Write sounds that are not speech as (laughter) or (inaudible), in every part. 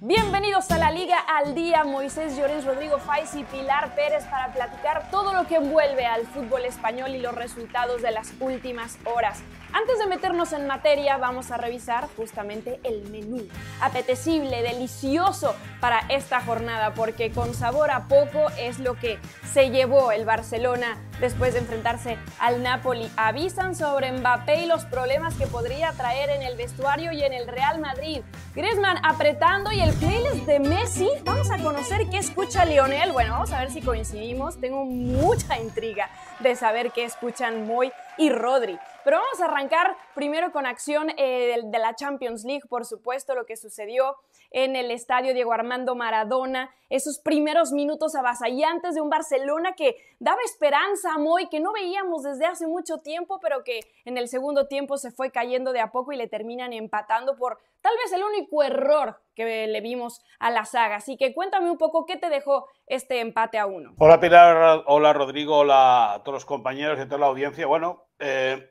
Bienvenidos a la Liga al Día, Moisés Llorens, Rodrigo Fais y Pilar Pérez para platicar todo lo que envuelve al fútbol español y los resultados de las últimas horas. Antes de meternos en materia, vamos a revisar justamente el menú. Apetecible, delicioso para esta jornada, porque con sabor a poco es lo que se llevó el Barcelona después de enfrentarse al Napoli. Avisan sobre Mbappé y los problemas que podría traer en el vestuario y en el Real Madrid. Griezmann apretando y el playlist de Messi. Vamos a conocer qué escucha Lionel. Bueno, vamos a ver si coincidimos. Tengo mucha intriga de saber qué escuchan muy y Rodri. Pero vamos a arrancar primero con acción eh, de la Champions League, por supuesto, lo que sucedió en el estadio Diego Armando Maradona, esos primeros minutos avasallantes de un Barcelona que daba esperanza a Moy, que no veíamos desde hace mucho tiempo, pero que en el segundo tiempo se fue cayendo de a poco y le terminan empatando por tal vez el único error que le vimos a la saga. Así que cuéntame un poco qué te dejó este empate a uno. Hola Pilar, hola Rodrigo, hola a todos los compañeros y a toda la audiencia. Bueno, eh,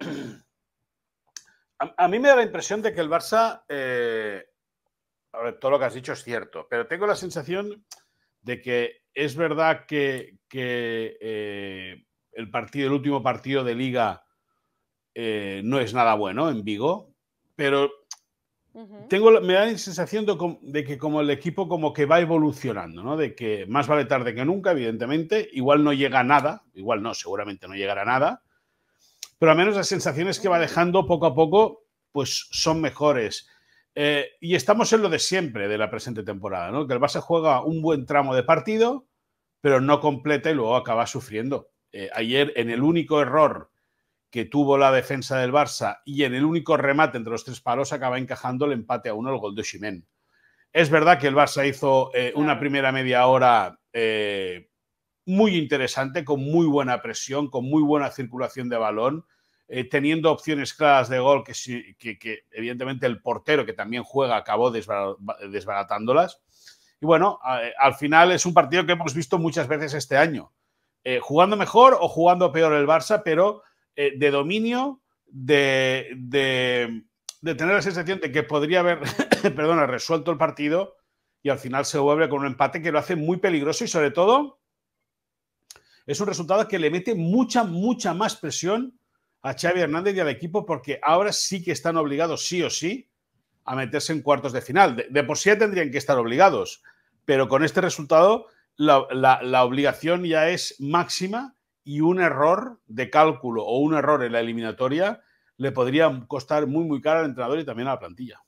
(clears throat) a, mí me da la impresión de que el Barça eh, todo lo que has dicho es cierto, pero tengo la sensación de que es verdad que, eh, el partido, el último partido de liga eh, no es nada bueno en Vigo, pero tengo, me da la sensación de, que como el equipo como que va evolucionando, De que más vale tarde que nunca, evidentemente, igual no llega a nada, igual no, seguramente no llegará nada, pero al menos las sensaciones que va dejando poco a poco pues son mejores. Eh, y estamos en lo de siempre de la presente temporada, ¿no? Que el Barça juega un buen tramo de partido, pero no completa y luego acaba sufriendo. Eh, ayer, en el único error que tuvo la defensa del Barça y en el único remate entre los tres palos, acaba encajando el empate a uno el gol de Ximén. Es verdad que el Barça hizo eh, una primera media hora muy interesante, con muy buena presión, con muy buena circulación de balón eh, teniendo opciones claras de gol que, evidentemente el portero que también juega acabó desbaratándolas. Y bueno, eh, al final es un partido que hemos visto muchas veces este año. Eh, jugando mejor o jugando peor el Barça, pero de dominio, de, de, tener la sensación de que podría haber (coughs) perdona, resuelto el partido y al final se vuelve con un empate que lo hace muy peligroso y sobre todo es un resultado que le mete mucha, mucha más presión a Xavi Hernández y al equipo porque ahora sí que están obligados, sí o sí, a meterse en cuartos de final. De, por sí ya tendrían que estar obligados, pero con este resultado la, obligación ya es máxima y un error de cálculo o un error en la eliminatoria le podría costar muy, muy caro al entrenador y también a la plantilla.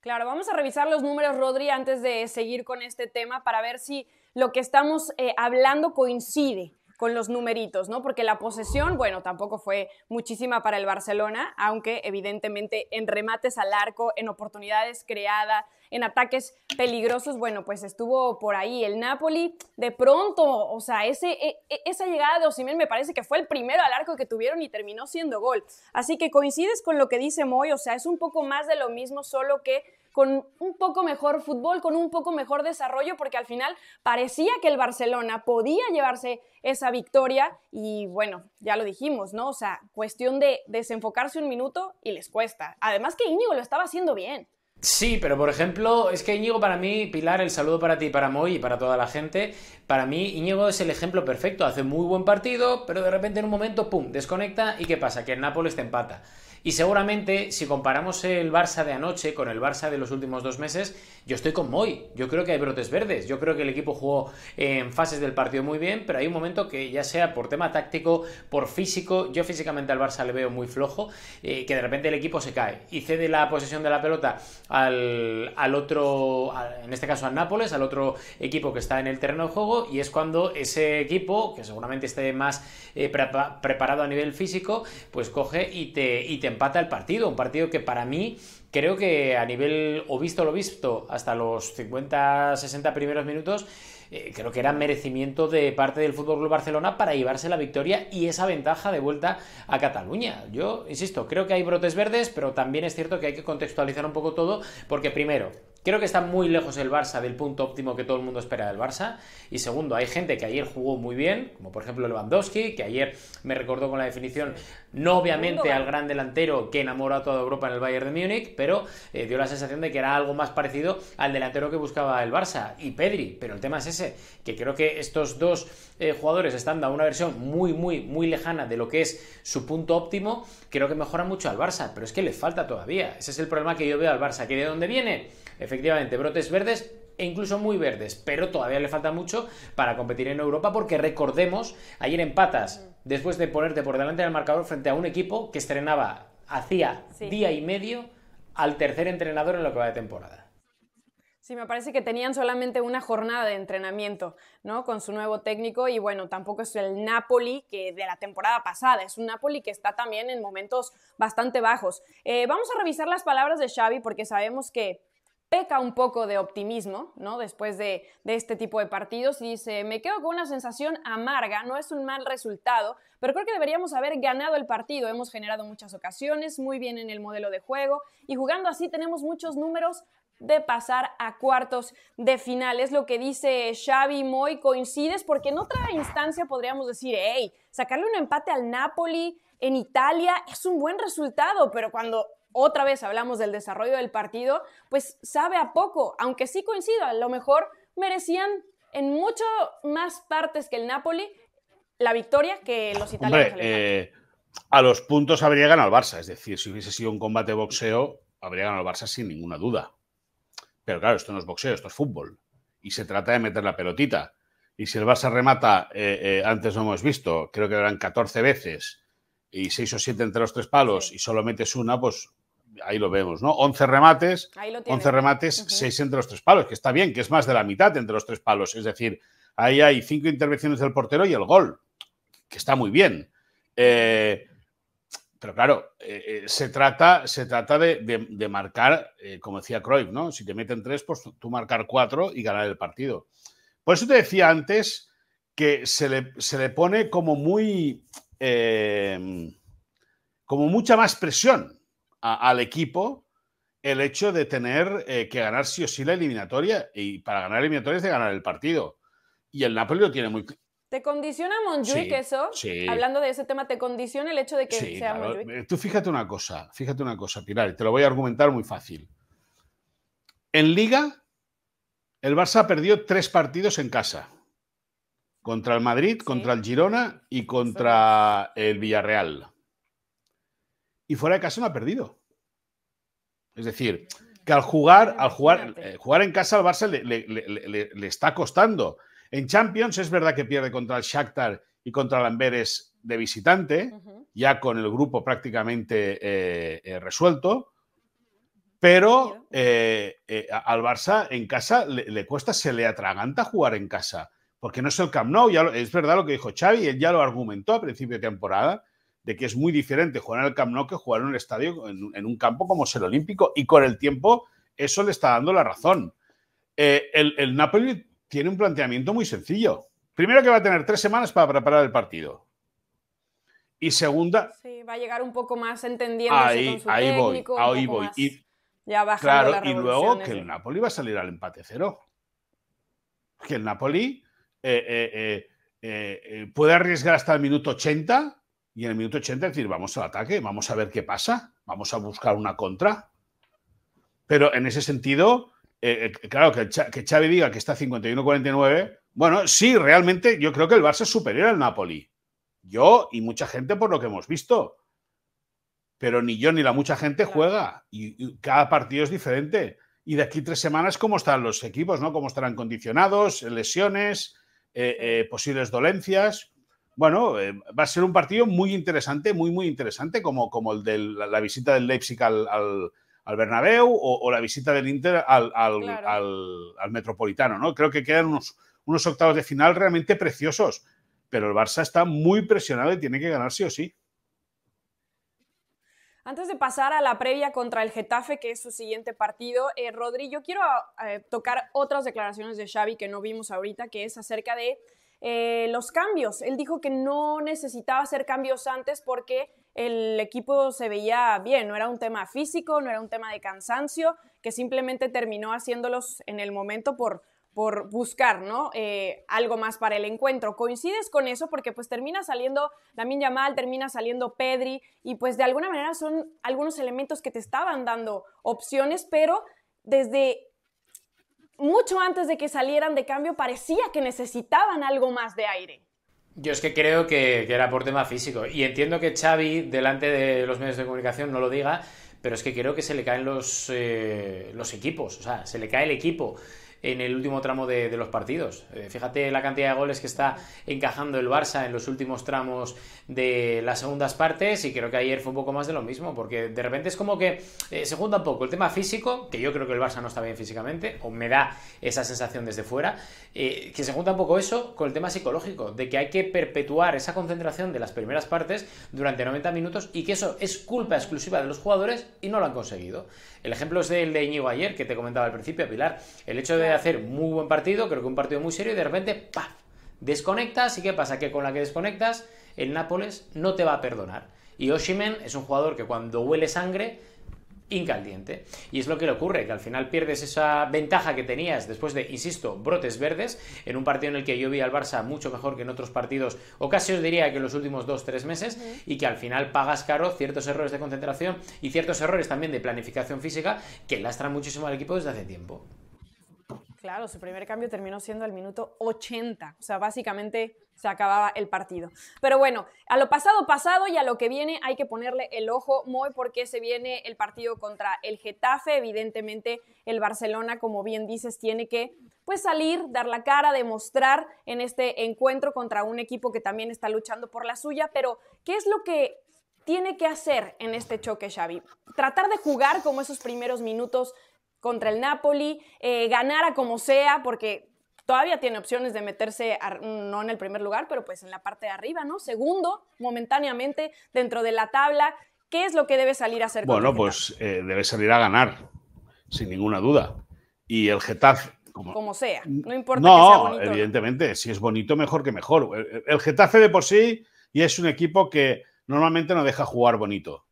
Claro, vamos a revisar los números, Rodri, antes de seguir con este tema para ver si lo que estamos eh, hablando coincide con los numeritos, ¿no? Porque la posesión, bueno, tampoco fue muchísima para el Barcelona, aunque evidentemente en remates al arco, en oportunidades creadas, en ataques peligrosos, bueno, pues estuvo por ahí el Napoli. De pronto, o sea, ese, e, e, esa llegada de Osimén me parece que fue el primero al arco que tuvieron y terminó siendo gol. Así que coincides con lo que dice Moy, o sea, es un poco más de lo mismo, solo que con un poco mejor fútbol, con un poco mejor desarrollo, porque al final parecía que el Barcelona podía llevarse esa victoria y bueno, ya lo dijimos, ¿no? O sea, cuestión de desenfocarse un minuto y les cuesta. Además que Íñigo lo estaba haciendo bien. Sí, pero por ejemplo, es que Íñigo para mí, Pilar, el saludo para ti, para Moy y para toda la gente, para mí Íñigo es el ejemplo perfecto, hace muy buen partido, pero de repente en un momento, ¡pum!, desconecta y ¿qué pasa? Que el Nápoles te empata. Y seguramente, si comparamos el Barça de anoche con el Barça de los últimos dos meses, yo estoy con Moy. Yo creo que hay brotes verdes. Yo creo que el equipo jugó en fases del partido muy bien, pero hay un momento que, ya sea por tema táctico, por físico, yo físicamente al Barça le veo muy flojo, eh, que de repente el equipo se cae y cede la posesión de la pelota al, otro, en este caso al Nápoles, al otro equipo que está en el terreno de juego, y es cuando ese equipo, que seguramente esté más eh, preparado a nivel físico, pues coge y te empata el partido, un partido que para mí creo que a nivel o visto lo visto hasta los 50, 60 primeros minutos, eh, creo que era merecimiento de parte del Fútbol Club Barcelona para llevarse la victoria y esa ventaja de vuelta a Cataluña. Yo insisto, creo que hay brotes verdes, pero también es cierto que hay que contextualizar un poco todo, porque primero, Creo que está muy lejos el Barça del punto óptimo que todo el mundo espera del Barça. Y segundo, hay gente que ayer jugó muy bien, como por ejemplo Lewandowski, que ayer me recordó con la definición, no obviamente al gran delantero que enamora a toda Europa en el Bayern de Múnich, pero eh, dio la sensación de que era algo más parecido al delantero que buscaba el Barça y Pedri. Pero el tema es ese, que creo que estos dos eh, jugadores están a una versión muy, muy, muy lejana de lo que es su punto óptimo. Creo que mejora mucho al Barça, pero es que le falta todavía. Ese es el problema que yo veo al Barça, que de dónde viene efectivamente, brotes verdes e incluso muy verdes, pero todavía le falta mucho para competir en Europa porque recordemos, ayer patas, después de ponerte por delante del marcador frente a un equipo que estrenaba hacía día y medio al tercer entrenador en la que de temporada. Sí, me parece que tenían solamente una jornada de entrenamiento, ¿no? Con su nuevo técnico y bueno, tampoco es el Napoli que de la temporada pasada, es un Napoli que está también en momentos bastante bajos. Eh, vamos a revisar las palabras de Xavi porque sabemos que peca un poco de optimismo, ¿no? Después de, este tipo de partidos y dice, me quedo con una sensación amarga, no es un mal resultado, pero creo que deberíamos haber ganado el partido, hemos generado muchas ocasiones, muy bien en el modelo de juego y jugando así tenemos muchos números de pasar a cuartos de final. Es lo que dice Xavi Moy, coincides porque en otra instancia podríamos decir, hey, sacarle un empate al Napoli en Italia es un buen resultado, pero cuando otra vez hablamos del desarrollo del partido, pues sabe a poco, aunque sí coincido, a lo mejor merecían en mucho más partes que el Napoli la victoria que los italianos. Eh, a los puntos habría ganado el Barça, es decir, si hubiese sido un combate boxeo, habría ganado el Barça sin ninguna duda. Pero claro, esto no es boxeo, esto es fútbol. Y se trata de meter la pelotita. Y si el Barça remata, eh, eh, antes no hemos visto, creo que eran 14 veces, y 6 o 7 entre los tres palos, y solo metes una, pues ahí lo vemos, ¿no? 11 remates, 11 remates, 6 entre los tres palos, que está bien, que es más de la mitad entre los tres palos. Es decir, ahí hay cinco intervenciones del portero y el gol, que está muy bien. Eh, pero claro, eh, eh, se trata, se trata de, marcar, como decía Cruyff, ¿no? Si te meten tres, pues tú marcar cuatro y ganar el partido. Por eso te decía antes que se le, se le pone como muy... como mucha más presión al equipo el hecho de tener eh, que ganar sí o sí la eliminatoria. Y para ganar la eliminatoria es de ganar el partido. Y el Napoli lo tiene muy. ¿Te condiciona Monjuic eso? Hablando de ese tema, ¿te condiciona el hecho de que sea claro. Eh, tú fíjate una cosa, fíjate una cosa, Pilar, te lo voy a argumentar muy fácil. En Liga, el Barça perdió tres partidos en casa. Contra el Madrid, contra el Girona y contra el Villarreal y fuera de casa no ha perdido. Es decir, que al jugar, al jugar, eh, jugar en casa al Barça le, está costando. En Champions es verdad que pierde contra el Shakhtar y contra el Amberes de visitante, ya con el grupo prácticamente eh, eh, resuelto, pero al Barça en casa le, cuesta, se le atraganta jugar en casa, porque no es el Camp Nou, es verdad lo que dijo Xavi, él ya lo argumentó a principio de temporada, de que es muy diferente jugar en el Camp Nou que jugar en un estadio, en, un campo como ser el Olímpico. Y con el tiempo eso le está dando la razón. Eh, el, Napoli tiene un planteamiento muy sencillo. Primero que va a tener tres semanas para preparar el partido. Y segunda... Sí, va a llegar un poco más entendiendo con su ahí Voy, voy. Y, ya y luego que el Napoli va a salir al empate cero. Que el Napoli eh, eh, puede arriesgar hasta el minuto 80 y en el minuto 80 decir, vamos al ataque, vamos a ver qué pasa, vamos a buscar una contra. Pero en ese sentido, eh, eh, claro, que, que Xavi diga que está 51-49, bueno, sí, realmente yo creo que el Barça es superior al Napoli. Yo y mucha gente por lo que hemos visto. Pero ni yo ni la mucha gente juega. Y, cada partido es diferente. Y de aquí tres semanas, ¿cómo están los equipos? ¿no? ¿Cómo estarán condicionados? ¿Lesiones? Eh, ¿Posibles dolencias? bueno, eh, va a ser un partido muy interesante, muy, muy interesante, como, como el de la, visita del Leipzig al, al, Bernabéu o, la visita del Inter al, Metropolitano, ¿no? Creo que quedan unos, octavos de final realmente preciosos, pero el Barça está muy presionado y tiene que ganar sí o sí. Antes de pasar a la previa contra el Getafe, que es su siguiente partido, eh, Rodri, yo quiero eh, tocar otras declaraciones de Xavi que no vimos ahorita, que es acerca de eh, los cambios. Él dijo que no necesitaba hacer cambios antes porque el equipo se veía bien, no era un tema físico, no era un tema de cansancio, que simplemente terminó haciéndolos en el momento por, por buscar ¿no? Eh, algo más para el encuentro. ¿Coincides con eso? Porque pues termina saliendo Lamin Yamal, termina saliendo Pedri y pues de alguna manera son algunos elementos que te estaban dando opciones, pero desde mucho antes de que salieran de cambio parecía que necesitaban algo más de aire. Yo es que creo que, era por tema físico. Y entiendo que Xavi, delante de los medios de comunicación, no lo diga, pero es que creo que se le caen los, eh, los equipos, o sea, se le cae el equipo en el último tramo de, los partidos. Eh, fíjate la cantidad de goles que está encajando el Barça en los últimos tramos de las segundas partes y creo que ayer fue un poco más de lo mismo, porque de repente es como que eh, se junta un poco el tema físico, que yo creo que el Barça no está bien físicamente, o me da esa sensación desde fuera, eh, que se junta un poco eso con el tema psicológico, de que hay que perpetuar esa concentración de las primeras partes durante 90 minutos y que eso es culpa exclusiva de los jugadores y no lo han conseguido. El ejemplo es el de Íñigo ayer, que te comentaba al principio, Pilar. El hecho de hacer muy buen partido, creo que un partido muy serio, y de repente, ¡paf! Desconectas, y ¿qué pasa? Que con la que desconectas, el Nápoles no te va a perdonar. Y Oshimen es un jugador que cuando huele sangre incaliente Y es lo que le ocurre, que al final pierdes esa ventaja que tenías después de, insisto, brotes verdes, en un partido en el que yo vi al Barça mucho mejor que en otros partidos, o casi os diría que en los últimos dos, tres meses, y que al final pagas caro ciertos errores de concentración y ciertos errores también de planificación física que lastran muchísimo al equipo desde hace tiempo. Claro, su primer cambio terminó siendo el minuto 80, o sea, básicamente se acababa el partido. Pero bueno, a lo pasado pasado y a lo que viene hay que ponerle el ojo muy porque se viene el partido contra el Getafe, evidentemente el Barcelona, como bien dices, tiene que pues salir, dar la cara, demostrar en este encuentro contra un equipo que también está luchando por la suya, pero ¿qué es lo que tiene que hacer en este choque Xavi? Tratar de jugar como esos primeros minutos contra el Napoli, eh, ganar a como sea, porque todavía tiene opciones de meterse, no en el primer lugar, pero pues en la parte de arriba, ¿no? Segundo, momentáneamente, dentro de la tabla. ¿Qué es lo que debe salir a ser? Bueno, pues eh, debe salir a ganar, sin ninguna duda. Y el Getafe, como, como, sea, no importa no, que sea bonito. Evidentemente, si es bonito, mejor que mejor. El, Getafe de por sí y es un equipo que normalmente no deja jugar bonito.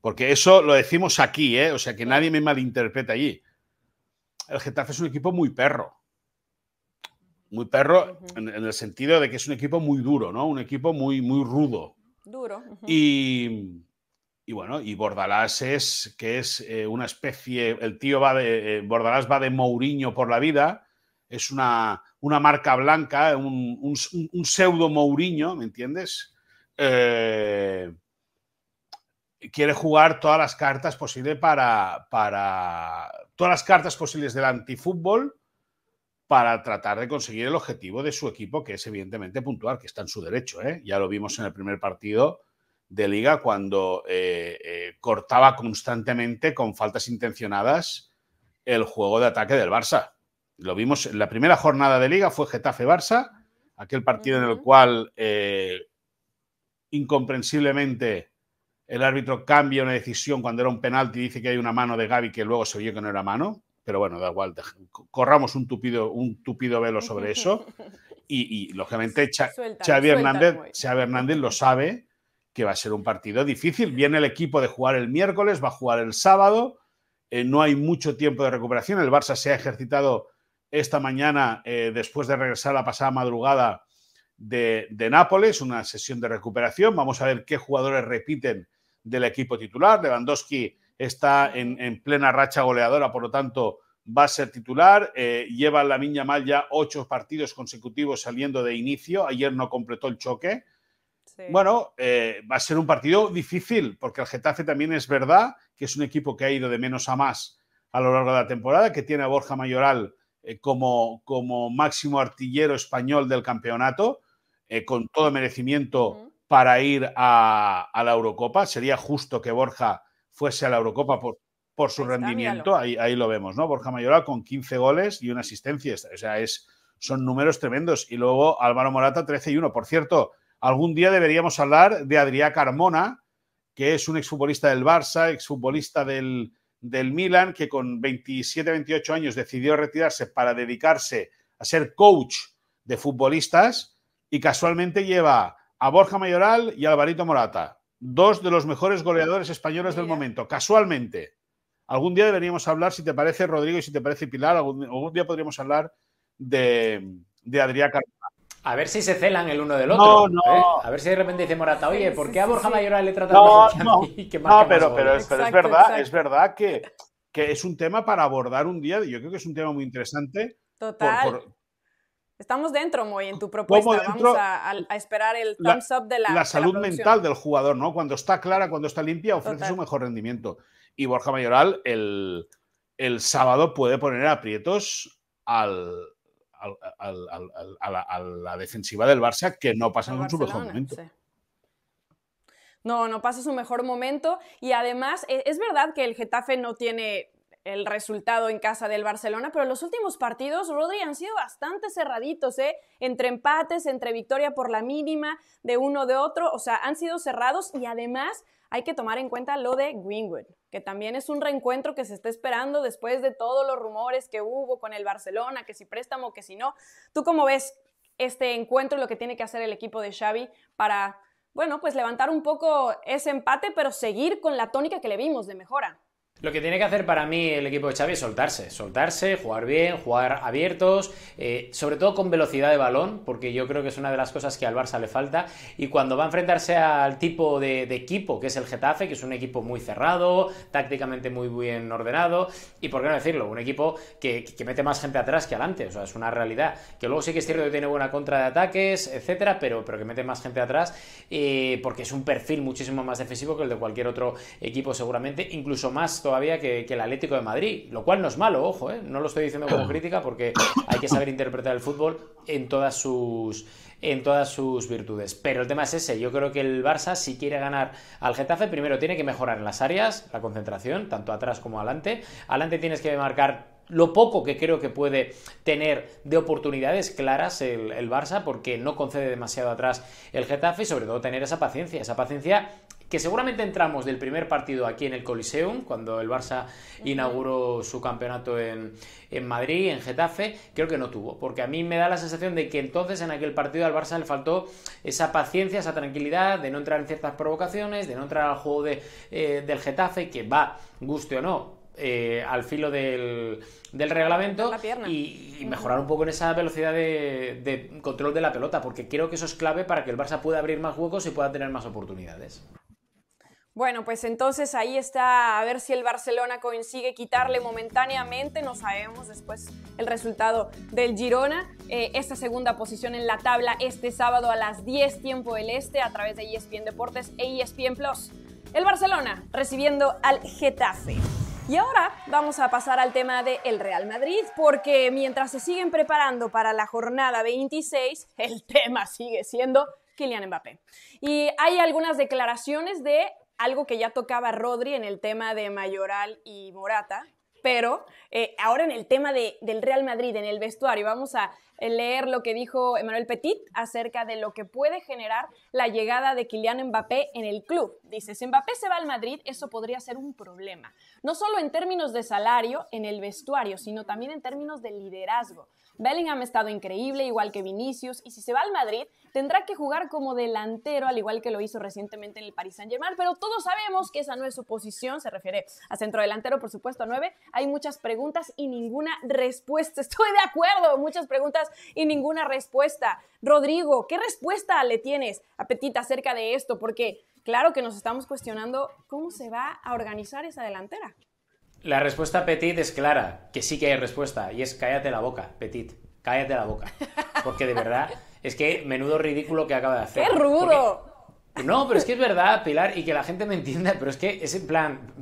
Porque eso lo decimos aquí, ¿eh? o sea que nadie me malinterpreta allí. El Getafe es un equipo muy perro. Muy perro en, el sentido de que es un equipo muy duro, ¿no? Un equipo muy, muy rudo. Duro. y, bueno, y Bordalás es, que es eh, una especie, el tío va de, eh, Bordalás va de Mourinho por la vida, es una, marca blanca, un, pseudo Mourinho, ¿me entiendes? Eh, quiere jugar todas las cartas posibles para, para todas las cartas posibles del antifútbol para tratar de conseguir el objetivo de su equipo, que es evidentemente puntuar, que está en su derecho. ¿eh? Ya lo vimos en el primer partido de liga cuando eh, eh, cortaba constantemente con faltas intencionadas el juego de ataque del Barça. Lo vimos en la primera jornada de liga, fue Getafe-Barça, aquel partido en el cual incomprensiblemente el árbitro cambia una decisión cuando era un penalti y dice que hay una mano de Gaby que luego se oye que no era mano pero bueno, da igual, corramos un tupido, un velo sobre eso. (laughs) Y, lógicamente, Xavi, Hernández, Hernández lo sabe que va a ser un partido difícil. Viene el equipo de jugar el miércoles, va a jugar el sábado. Eh, no hay mucho tiempo de recuperación. El Barça se ha ejercitado esta mañana eh, después de regresar la pasada madrugada de, de, Nápoles, una sesión de recuperación. Vamos a ver qué jugadores repiten del equipo titular. Lewandowski está en, plena racha goleadora, por lo tanto va a ser titular. Eh, lleva la niña Mal ya ocho partidos consecutivos saliendo de inicio. Ayer no completó el choque. Bueno, eh, va a ser un partido difícil, porque el Getafe también es verdad que es un equipo que ha ido de menos a más a lo largo de la temporada, que tiene a Borja Mayoral eh, como, como, máximo artillero español del campeonato, con todo merecimiento para ir a la Eurocopa. Sería justo que Borja fuese a la Eurocopa por, por su rendimiento, ahí, ahí, lo vemos, ¿no? Borja Mayoral con 15 goles y una asistencia, o sea, es, son números tremendos. Y luego Álvaro Morata 13 y 1. Por cierto, algún día deberíamos hablar de Adrián Carmona, que es un exfutbolista del Barça, exfutbolista del, del Milan, que con 27, 28 años decidió retirarse para dedicarse a ser coach de futbolistas y casualmente lleva a Borja Mayoral y a Alvarito Morata dos de los mejores goleadores españoles del momento, casualmente. Algún día deberíamos hablar, si te parece, Rodrigo, y si te parece, Pilar, algún, día podríamos hablar de, de Adrián Carvajal. A ver si se celan el uno del otro. ¿eh? A ver si de repente dice Morata, oye, ¿por qué a Borja Mayoral le tratan no, no. que no, pero, pero, es, pero es verdad, es verdad que, es un tema para abordar un día. Yo creo que es un tema muy interesante. Total. Estamos dentro, Moy, en tu propuesta. Vamos a, esperar el thumbs up de la. La salud mental del jugador, ¿no? Cuando está clara, cuando está limpia, ofrece su mejor rendimiento. Y Borja Mayoral, el, sábado, puede poner aprietos al, a, la, defensiva del Barça, que no pasa en su mejor momento. No, no pasa su mejor momento. Y además, e, es verdad que el Getafe no tiene el resultado en casa del Barcelona, pero los últimos partidos, Rodri, han sido bastante cerraditos, ¿eh? Entre empates, entre victoria por la mínima de uno de otro, o sea, han sido cerrados y además hay que tomar en cuenta lo de Greenwood, que también es un reencuentro que se está esperando después de todos los rumores que hubo con el Barcelona, que si préstamo, que si no. ¿Tú cómo ves este encuentro lo que tiene que hacer el equipo de Xavi para, bueno, pues levantar un poco ese empate, pero seguir con la tónica que le vimos de mejora? Lo que tiene que hacer para mí el equipo de Xavi es soltarse, soltarse, jugar bien, jugar abiertos, eh, sobre todo con velocidad de balón, porque yo creo que es una de las cosas que al Barça le falta. Y cuando va a enfrentarse al tipo de, equipo que es el Getafe, que es un equipo muy cerrado, tácticamente muy bien ordenado, y por qué no decirlo, un equipo que, mete más gente atrás que adelante, o sea, es una realidad. Que luego sí que es cierto que tiene buena contra de ataques, etcétera, pero, pero que mete más gente atrás, eh, porque es un perfil muchísimo más defensivo que el de cualquier otro equipo, seguramente, incluso más todavía que, el Atlético de Madrid, lo cual no es malo, ojo, ¿eh? no lo estoy diciendo como (clears throat) crítica porque hay que saber interpretar el fútbol en todas sus en todas sus virtudes. Pero el tema es ese, yo creo que el Barça si quiere ganar al Getafe, primero tiene que mejorar en las áreas, la concentración, tanto atrás como adelante. Adelante tienes que marcar lo poco que creo que puede tener de oportunidades claras el, el, Barça, porque no concede demasiado atrás el Getafe, y sobre todo tener esa paciencia, esa paciencia que seguramente entramos del primer partido aquí en el Coliseum, cuando el Barça inauguró su campeonato en, Madrid, en Getafe, creo que no tuvo, porque a mí me da la sensación de que entonces en aquel partido al Barça le faltó esa paciencia, esa tranquilidad de no entrar en ciertas provocaciones, de no entrar al juego eh, del Getafe, que va, guste o no, eh, al filo del, reglamento y, mejorar un poco en esa velocidad de, de, control de la pelota, porque creo que eso es clave para que el Barça pueda abrir más huecos y pueda tener más oportunidades. Bueno, pues entonces ahí está, a ver si el Barcelona consigue quitarle momentáneamente, no sabemos después el resultado del Girona, eh, esta segunda posición en la tabla este sábado a las 10 tiempo del Este a través de ESPN Deportes e ESPN Plus. El Barcelona recibiendo al Getafe. Y ahora vamos a pasar al tema del Real Madrid, porque mientras se siguen preparando para la jornada 26, el (laughs) tema sigue siendo Kylian Mbappé. Y hay algunas declaraciones de algo que ya tocaba Rodri en el tema de Mayoral y Morata, pero eh, ahora en el tema del Real Madrid, en el vestuario, vamos a eh, leer lo que dijo Emmanuel Petit acerca de lo que puede generar la llegada de Kylian Mbappé en el club. Dice, si Mbappé se va al Madrid, eso podría ser un problema, no solo en términos de salario en el vestuario, sino también en términos de liderazgo. Bellingham ha estado increíble, igual que Vinicius, y si se va al Madrid, tendrá que jugar como delantero, al igual que lo hizo recientemente en el Paris Saint-Germain, pero todos sabemos que esa no es su posición, se refiere a centrodelantero, por supuesto, a nueve, Hay muchas preguntas y ninguna respuesta. (laughs) Estoy de acuerdo, muchas preguntas y ninguna respuesta. Rodrigo, ¿qué respuesta le tienes a Petita acerca de esto? Porque claro que nos estamos cuestionando cómo se va a organizar esa delantera. La respuesta Petit es clara, que sí que hay respuesta, y es cállate la boca, Petit, cállate la boca. Porque de verdad, es que menudo ridículo que acaba de hacer. ¡Qué rudo! No, pero es que es verdad, Pilar, y que la gente me entienda, pero es que es en plan,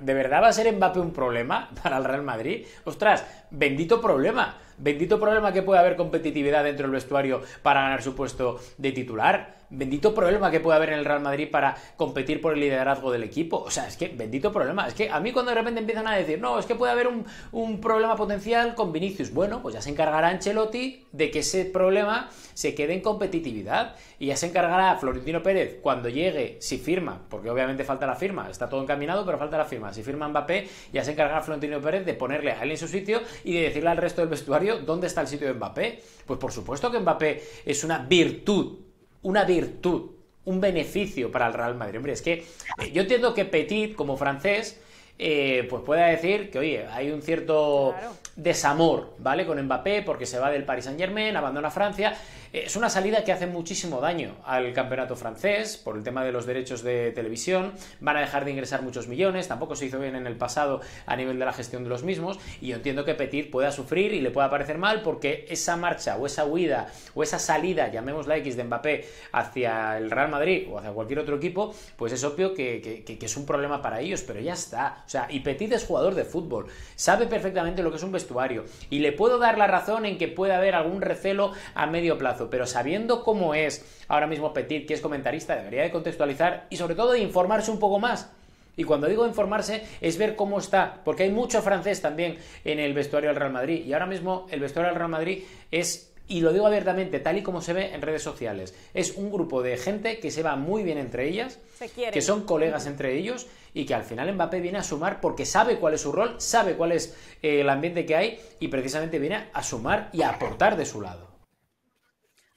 ¿de verdad va a ser Mbappé un problema para el Real Madrid? Ostras, bendito problema, bendito problema que puede haber competitividad dentro del vestuario para ganar su puesto de titular bendito problema que puede haber en el Real Madrid para competir por el liderazgo del equipo. O sea, es que bendito problema. Es que a mí cuando de repente empiezan a decir, no, es que puede haber un, problema potencial con Vinicius. Bueno, pues ya se encargará Ancelotti de que ese problema se quede en competitividad y ya se encargará Florentino Pérez cuando llegue, si firma, porque obviamente falta la firma, está todo encaminado, pero falta la firma. Si firma Mbappé, ya se encargará Florentino Pérez de ponerle a él en su sitio y de decirle al resto del vestuario dónde está el sitio de Mbappé. Pues por supuesto que Mbappé es una virtud una virtud, un beneficio para el Real Madrid. Hombre, es que eh, yo entiendo que Petit, como francés, eh, pues pueda decir que, oye, hay un cierto desamor, ¿vale? Con Mbappé porque se va del Paris Saint Germain, abandona Francia. Es una salida que hace muchísimo daño al campeonato francés por el tema de los derechos de televisión. Van a dejar de ingresar muchos millones, tampoco se hizo bien en el pasado a nivel de la gestión de los mismos. Y yo entiendo que Petit pueda sufrir y le pueda parecer mal porque esa marcha o esa huida o esa salida, llamémosla X, de Mbappé hacia el Real Madrid o hacia cualquier otro equipo, pues es obvio que, es un problema para ellos, pero ya está. O sea, y Petit es jugador de fútbol, sabe perfectamente lo que es un vestuario y le puedo dar la razón en que puede haber algún recelo a medio plazo pero sabiendo cómo es ahora mismo Petit, que es comentarista, debería de contextualizar y sobre todo de informarse un poco más. Y cuando digo informarse es ver cómo está, porque hay mucho francés también en el vestuario del Real Madrid y ahora mismo el vestuario del Real Madrid es y lo digo abiertamente, tal y como se ve en redes sociales. Es un grupo de gente que se va muy bien entre ellas, que son colegas entre ellos y que al final Mbappé viene a sumar porque sabe cuál es su rol, sabe cuál es eh, el ambiente que hay y precisamente viene a sumar y a aportar de su lado.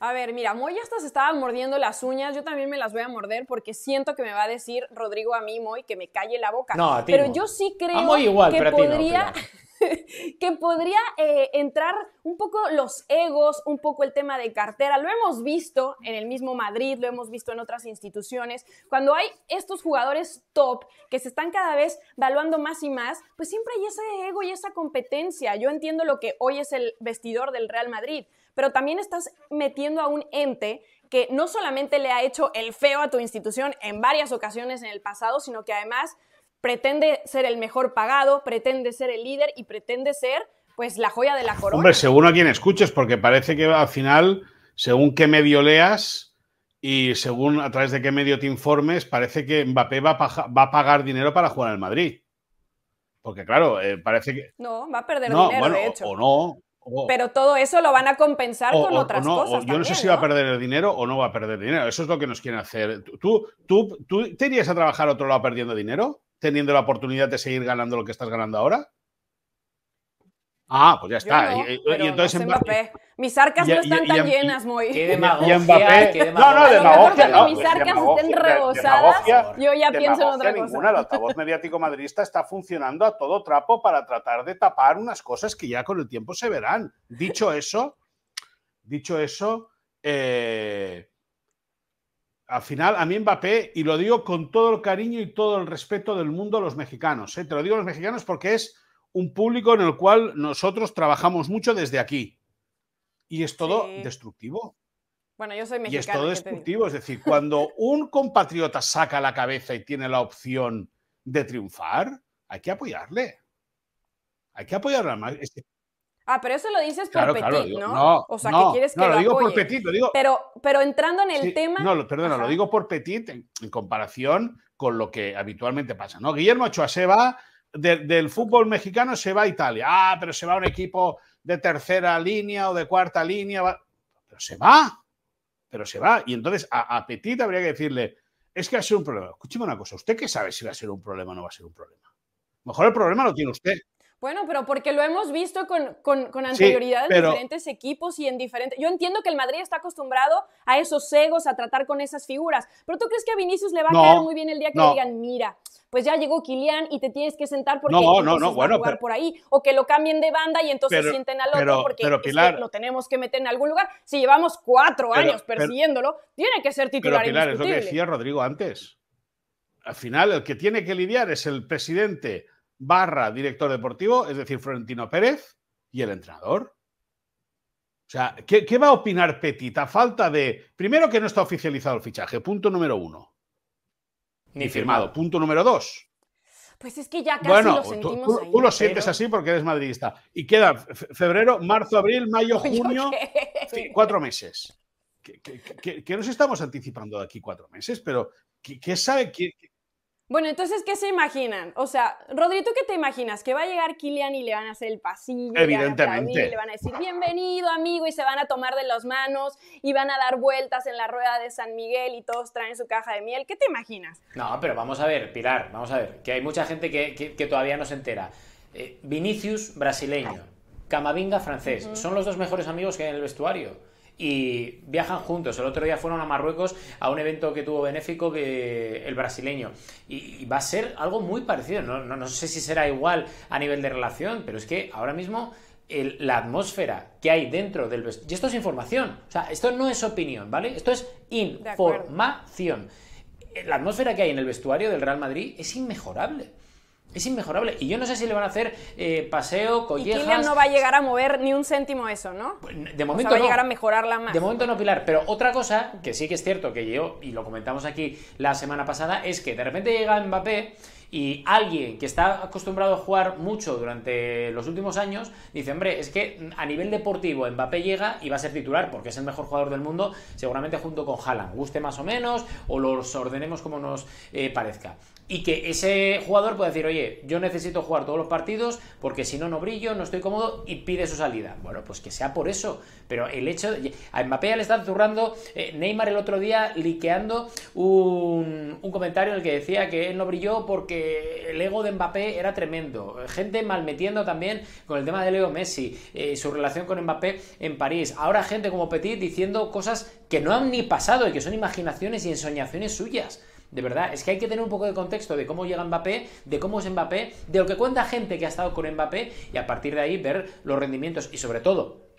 A ver, mira, Moy hasta se estaba mordiendo las uñas, yo también me las voy a morder porque siento que me va a decir Rodrigo a mí, Moy, que me calle la boca. No, a ti Pero yo sí creo que podría... Eh, entrar un poco los egos, un poco el tema de cartera. Lo hemos visto en el mismo Madrid, lo hemos visto en otras instituciones. Cuando hay estos jugadores top que se están cada vez valuando más y más, pues siempre hay ese ego y esa competencia. Yo entiendo lo que hoy es el vestidor del Real Madrid, pero también estás metiendo a un ente que no solamente le ha hecho el feo a tu institución en varias ocasiones en el pasado, sino que además pretende ser el mejor pagado, pretende ser el líder y pretende ser pues la joya de la corona. Hombre, según a quien escuches, porque parece que al final, según qué medio leas y según a través de qué medio te informes, parece que Mbappé va a, va a pagar dinero para jugar al Madrid. Porque claro, eh, parece que... No, va a perder dinero, de hecho. o no, pero todo eso lo van a compensar con otras cosas. yo no sé si va a perder el dinero o no va a perder dinero. Eso es lo que nos quieren hacer. ¿Tú, tú, tú te irías a trabajar otro lado perdiendo dinero? ¿Teniendo la oportunidad de seguir ganando lo que estás ganando ahora? Ah, pues ya está. entonces Mis arcas no están tan em- llenas, muy. Y demagogia. Mbappé. ¿eh? No, No, no, demagogia. mis arcas estén rebosadas. Yo ya pienso en otra cosa. El altavoz mediático madridista está funcionando a todo trapo para tratar de tapar unas cosas que ya con el tiempo se verán. Dicho eso, dicho eso, eh, al final, a mí Mbappé, y lo digo con todo el cariño y todo el respeto del mundo a los mexicanos, ¿eh? te lo digo a los mexicanos porque es un público en el cual nosotros trabajamos mucho desde aquí. Y es todo destructivo. Bueno, yo soy mexicana. Y es todo destructivo. Es decir, cuando un compatriota saca la cabeza y tiene la opción de triunfar, hay que apoyarle. Hay que apoyarle más. Ah, pero eso lo dices por Petit, ¿no? ¿no? O sea, que quieres que lo, digo por Pero, pero entrando en el tema. No, perdona, lo digo por Petit en, comparación con lo que habitualmente pasa, ¿no? Guillermo Ochoa se va del fútbol mexicano se va a Italia. Ah, pero se va a un equipo de tercera línea o de cuarta línea. Pero se va, pero se va. Y entonces a, Petit habría que decirle, es que va a ser un problema. Escúcheme una cosa, ¿usted qué sabe si va a ser un problema o no va a ser un problema? Mejor el problema lo tiene usted. Bueno, pero porque lo hemos visto con, anterioridad en diferentes equipos y en diferentes... Yo entiendo que el Madrid está acostumbrado a esos egos, a tratar con esas figuras, pero ¿tú crees que a Vinicius le va a caer muy bien el día que le digan, mira, pues ya llegó Kilian y te tienes que sentar porque no, no, por ahí, o que lo cambien de banda y entonces sienten al otro porque no lo tenemos que meter en algún lugar. Si llevamos cuatro años persiguiéndolo, tiene que ser titular Pilar, es lo que decía Rodrigo antes. Al final, el que tiene que lidiar es el presidente barra director deportivo, es decir, Florentino Pérez, y el entrenador. O sea, ¿qué, ¿qué, va a opinar Petit a falta de, primero que no está oficializado el fichaje, punto número uno ni, firmado. Punto número dos. Pues es que ya casi lo sentimos tú, ahí, tú lo sientes así porque eres madridista. Y queda febrero, marzo, abril, mayo, pues junio, cuatro meses. Que, nos estamos anticipando de aquí cuatro meses, pero ¿qué, sabe? Bueno, entonces, ¿qué se imaginan? O sea, Rodri, qué te imaginas? Que va a llegar Kilian y le van a hacer el pasillo, Evidentemente. Le van, a le van a decir bienvenido, amigo, y se van a tomar de las manos y van a dar vueltas en la rueda de San Miguel y todos traen su caja de miel. ¿Qué te imaginas? No, pero vamos a ver, Pilar, vamos a ver, que hay mucha gente que, todavía no se entera. Eh, Vinicius, brasileño. Camavinga, francés. Son los dos mejores amigos que hay en el vestuario y viajan juntos. El otro día fueron a Marruecos a un evento que tuvo benéfico que el brasileño. Y, va a ser algo muy parecido. No, sé si será igual a nivel de relación, pero es que ahora mismo la atmósfera que hay dentro del vestuario. Y esto es información. O sea, esto no es opinión, ¿vale? Esto es información. La atmósfera que hay en el vestuario del Real Madrid es inmejorable. Es inmejorable. Y yo no sé si le van a hacer eh, paseo, collejas... Y no va a llegar a mover ni un céntimo eso, ¿no? Pues, de momento va a llegar a mejorarla más. De momento no, Pilar. Pero otra cosa que sí que es cierto que yo, y lo comentamos aquí la semana pasada, es que de repente llega Mbappé y alguien que está acostumbrado a jugar mucho durante los últimos años dice, hombre, es que a nivel deportivo Mbappé llega y va a ser titular porque es el mejor jugador del mundo, seguramente junto con Haaland, guste más o menos o los ordenemos como nos eh, parezca y que ese jugador puede decir, oye, yo necesito jugar todos los partidos porque si no, no brillo, no estoy cómodo y pide su salida. Bueno, pues que sea por eso. Pero el hecho. De... A Mbappé le está zurrando. Eh, Neymar el otro día liqueando un, comentario en el que decía que él no brilló porque el ego de Mbappé era tremendo. Gente malmetiendo también con el tema de Leo Messi, eh, su relación con Mbappé en París. Ahora gente como Petit diciendo cosas que no han ni pasado y que son imaginaciones y ensoñaciones suyas de verdad, es que hay que tener un poco de contexto de cómo llega Mbappé, de cómo es Mbappé, de lo que cuenta gente que ha estado con Mbappé y a partir de ahí ver los rendimientos y sobre todo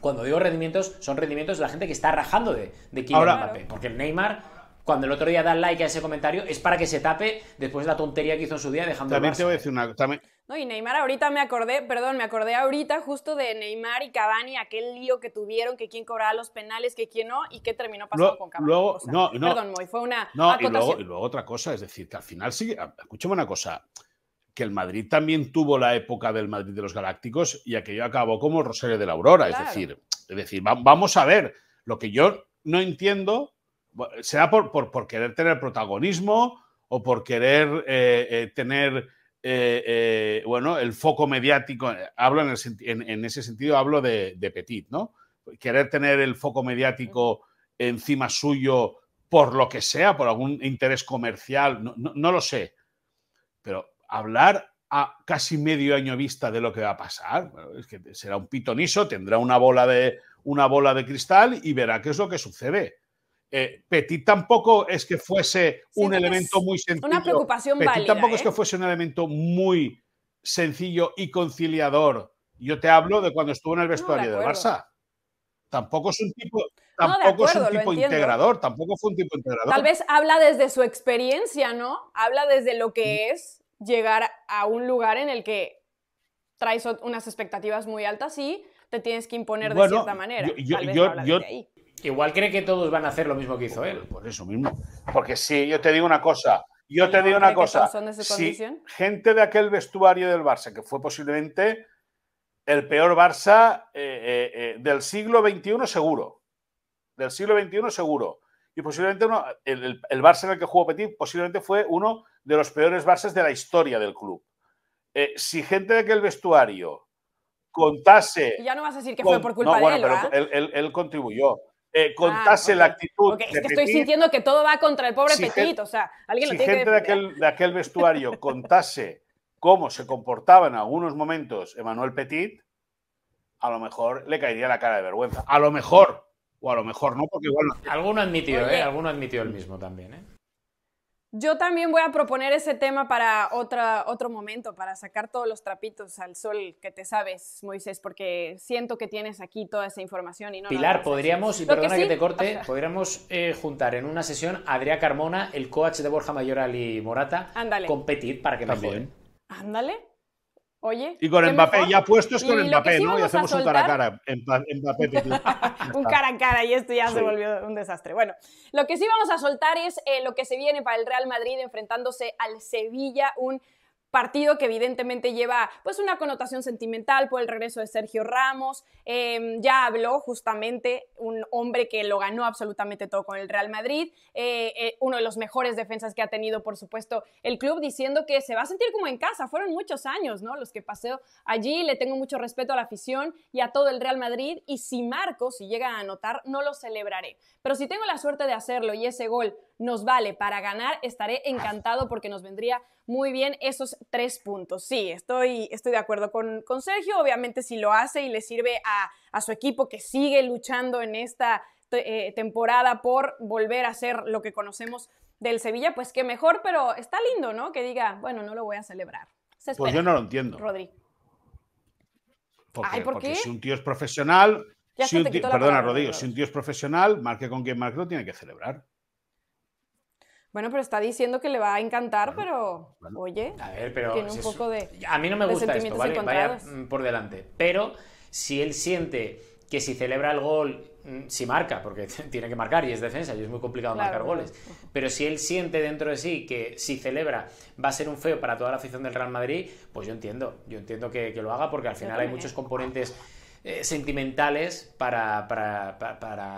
cuando digo rendimientos, son rendimientos de la gente que está rajando de, de es Mbappé. Porque Neymar, cuando el otro día da like a ese comentario, es para que se tape después de la tontería que hizo en su día dejando también Te voy a decir una, también, no, y Neymar ahorita me acordé, perdón, me acordé ahorita justo de Neymar y Cavani, aquel lío que tuvieron, que quién cobraba los penales, que quién no, y qué terminó pasando con Cavani. no, no, perdón, fue una y luego, otra cosa, es decir, que al final sí, escúchame una cosa, que el Madrid también tuvo la época del Madrid de los Galácticos y aquello acabó como Rosario de la Aurora, es decir, es decir, vamos a ver, lo que yo no entiendo será por, por, querer tener protagonismo o por querer eh, eh, tener eh, eh, bueno, el foco mediático, eh, hablo en, ese sentido, hablo de, Petit, ¿no? Querer tener el foco mediático encima suyo por lo que sea, por algún interés comercial, no, lo sé. Pero hablar a casi medio año vista de lo que va a pasar, es que será un pitoniso, tendrá una bola de, una bola de cristal y verá qué es lo que sucede eh, Petit tampoco es que fuese un elemento muy sencillo. Una tampoco es ¿eh? que fuese un elemento muy sencillo y conciliador. Yo te hablo de cuando estuvo en el vestuario de Barça. Tampoco es un tipo, tampoco es un tipo integrador, tampoco fue un tipo integrador. Tal vez habla desde su experiencia, ¿no? Habla desde lo que es llegar a un lugar en el que traes unas expectativas muy altas y te tienes que imponer de cierta manera. yo Igual cree que todos van a hacer lo mismo que hizo él. Por eso mismo. Porque sí, yo te digo una cosa. Yo te digo una cosa. gente de aquel vestuario del Barça, que fue posiblemente el peor Barça eh, eh, eh, del siglo XXI seguro. Del siglo XXI seguro. Y posiblemente uno, el, Barça en el que jugó Petit posiblemente fue uno de los peores Barças de la historia del club. si gente de aquel vestuario contase... ya no vas a decir que fue por culpa de él, pero él contribuyó. Eh, ah, contase la actitud. Es que estoy sintiendo que todo va contra el pobre Petit, o sea, alguien lo tiene gente de, aquel, de aquel vestuario (laughs) contase cómo se comportaba en algunos momentos Emanuel Petit, a lo mejor le caería la cara de vergüenza. A lo mejor, o a lo mejor no, porque igual. Alguno admitió, ¿eh? Alguno admitió el mismo también, ¿eh? Yo también voy a proponer ese tema para otra, otro momento, para sacar todos los trapitos al sol que te sabes, Moisés, porque siento que tienes aquí toda esa información. Y no Pilar, podríamos, y perdona que, te corte, podríamos eh, juntar en una sesión a Adrián Carmona, el coach de Borja Mayoral y Morata, competir para que también. Ándale, Ándale. Oye. Y con Mbappé, papel, ya puestos con Mbappé, papel, ¿no? Y hacemos un cara a cara. (laughs) un cara a cara, y esto ya se volvió un desastre. Bueno, lo que sí vamos a soltar es eh, lo que se viene para el Real Madrid enfrentándose al Sevilla, un partido que evidentemente lleva pues una connotación sentimental por el regreso de Sergio Ramos. Em, ya habló justamente un hombre que lo ganó absolutamente todo con el Real Madrid, eh, eh, uno de los mejores defensas que ha tenido por supuesto el club, diciendo que se va a sentir como en casa. Fueron muchos años, ¿no? Los que pasé allí, le tengo mucho respeto a la afición y a todo el Real Madrid y si marco, si llega a anotar, no lo celebraré. Pero si tengo la suerte de hacerlo y ese gol nos vale para ganar, estaré encantado porque nos vendría muy bien esos tres puntos. Sí, estoy, estoy de acuerdo con, Sergio. Obviamente si lo hace y le sirve a, su equipo que sigue luchando en esta eh, temporada por volver a ser lo que conocemos del Sevilla, pues qué mejor, pero está lindo, ¿no? Que diga, bueno, no lo voy a celebrar. pues yo no lo entiendo. Rodri. Porque, Ay, si un tío es profesional, perdona, Rodrigo, si un tío es profesional, marque con quien marque lo tiene que celebrar. Bueno, pero está diciendo que le va a encantar, pero oye, a tiene un poco de. A mí no me gusta esto, ¿vale? Vaya mm, por delante. Pero si él siente que si celebra el gol, mm, si marca, porque (laughs) tiene que marcar y es defensa y es muy complicado marcar goles, pero si él siente dentro de sí que si celebra va a ser un feo para toda la afición del Real Madrid, pues yo entiendo, yo entiendo que, lo haga porque al final hay muchos componentes eh, sentimentales para,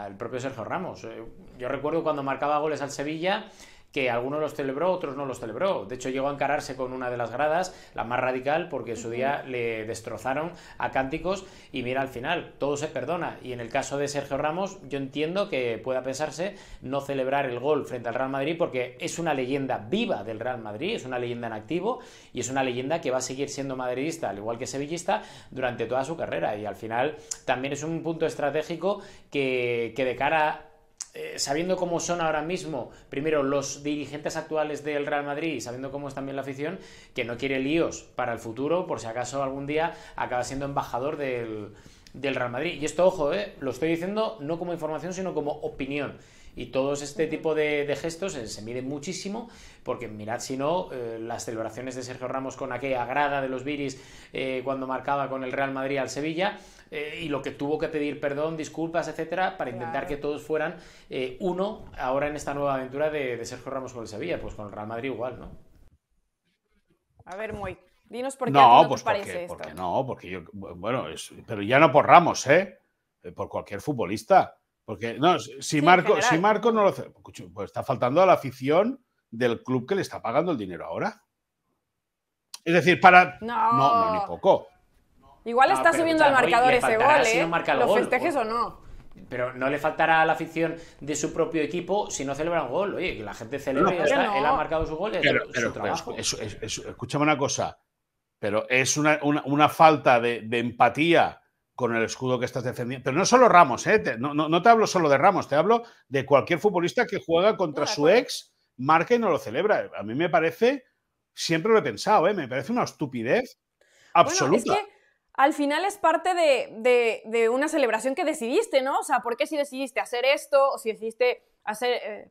el propio Sergio Ramos. Eh, yo recuerdo cuando marcaba goles al Sevilla que algunos los celebró, otros no los celebró. De hecho, llegó a encararse con una de las gradas, la más radical, porque en su día le destrozaron a cánticos y mira, al final, todo se perdona. Y en el caso de Sergio Ramos, yo entiendo que pueda pensarse no celebrar el gol frente al Real Madrid porque es una leyenda viva del Real Madrid, es una leyenda en activo y es una leyenda que va a seguir siendo madridista, al igual que sevillista, durante toda su carrera. Y al final también es un punto estratégico que, de cara eh, sabiendo cómo son ahora mismo, primero los dirigentes actuales del Real Madrid y sabiendo cómo es también la afición, que no quiere líos para el futuro, por si acaso algún día acaba siendo embajador del, Real Madrid. Y esto, ojo, eh, lo estoy diciendo no como información, sino como opinión. Y todo este tipo de, gestos eh, se miden muchísimo, porque mirad si no, las celebraciones de Sergio Ramos con aquella grada de los Viris cuando marcaba con el Real Madrid al Sevilla, eh, y lo que tuvo que pedir perdón, disculpas, etcétera, para intentar que todos fueran eh, uno ahora en esta nueva aventura de, Sergio Ramos con el Sevilla, pues con el Real Madrid igual, ¿no? A ver, Moy, dinos por qué no, no pues porque, no, porque yo, bueno, pero ya no por Ramos, ¿eh? ¿eh? Por cualquier futbolista. Porque, no, si, Marco, si Marco no lo hace, pues está faltando a la afición del club que le está pagando el dinero ahora. Es decir, para. No, no, no ni poco. Igual está subiendo al marcador ese gol, ¿eh? ¿Lo festejes o no? Pero no le faltará a la afición de su propio equipo si no celebra un gol. Oye, la gente celebra y está, él ha marcado su gol, escúchame una cosa. Pero es una, falta de, empatía con el escudo que estás defendiendo. Pero no solo Ramos, ¿eh? no, no, te hablo solo de Ramos, te hablo de cualquier futbolista que juega contra su ex, marca y no lo celebra. A mí me parece, siempre lo he pensado, ¿eh? me parece una estupidez absoluta al final es parte de, una celebración que decidiste, ¿no? O sea, ¿por qué si decidiste hacer esto o si decidiste hacer, de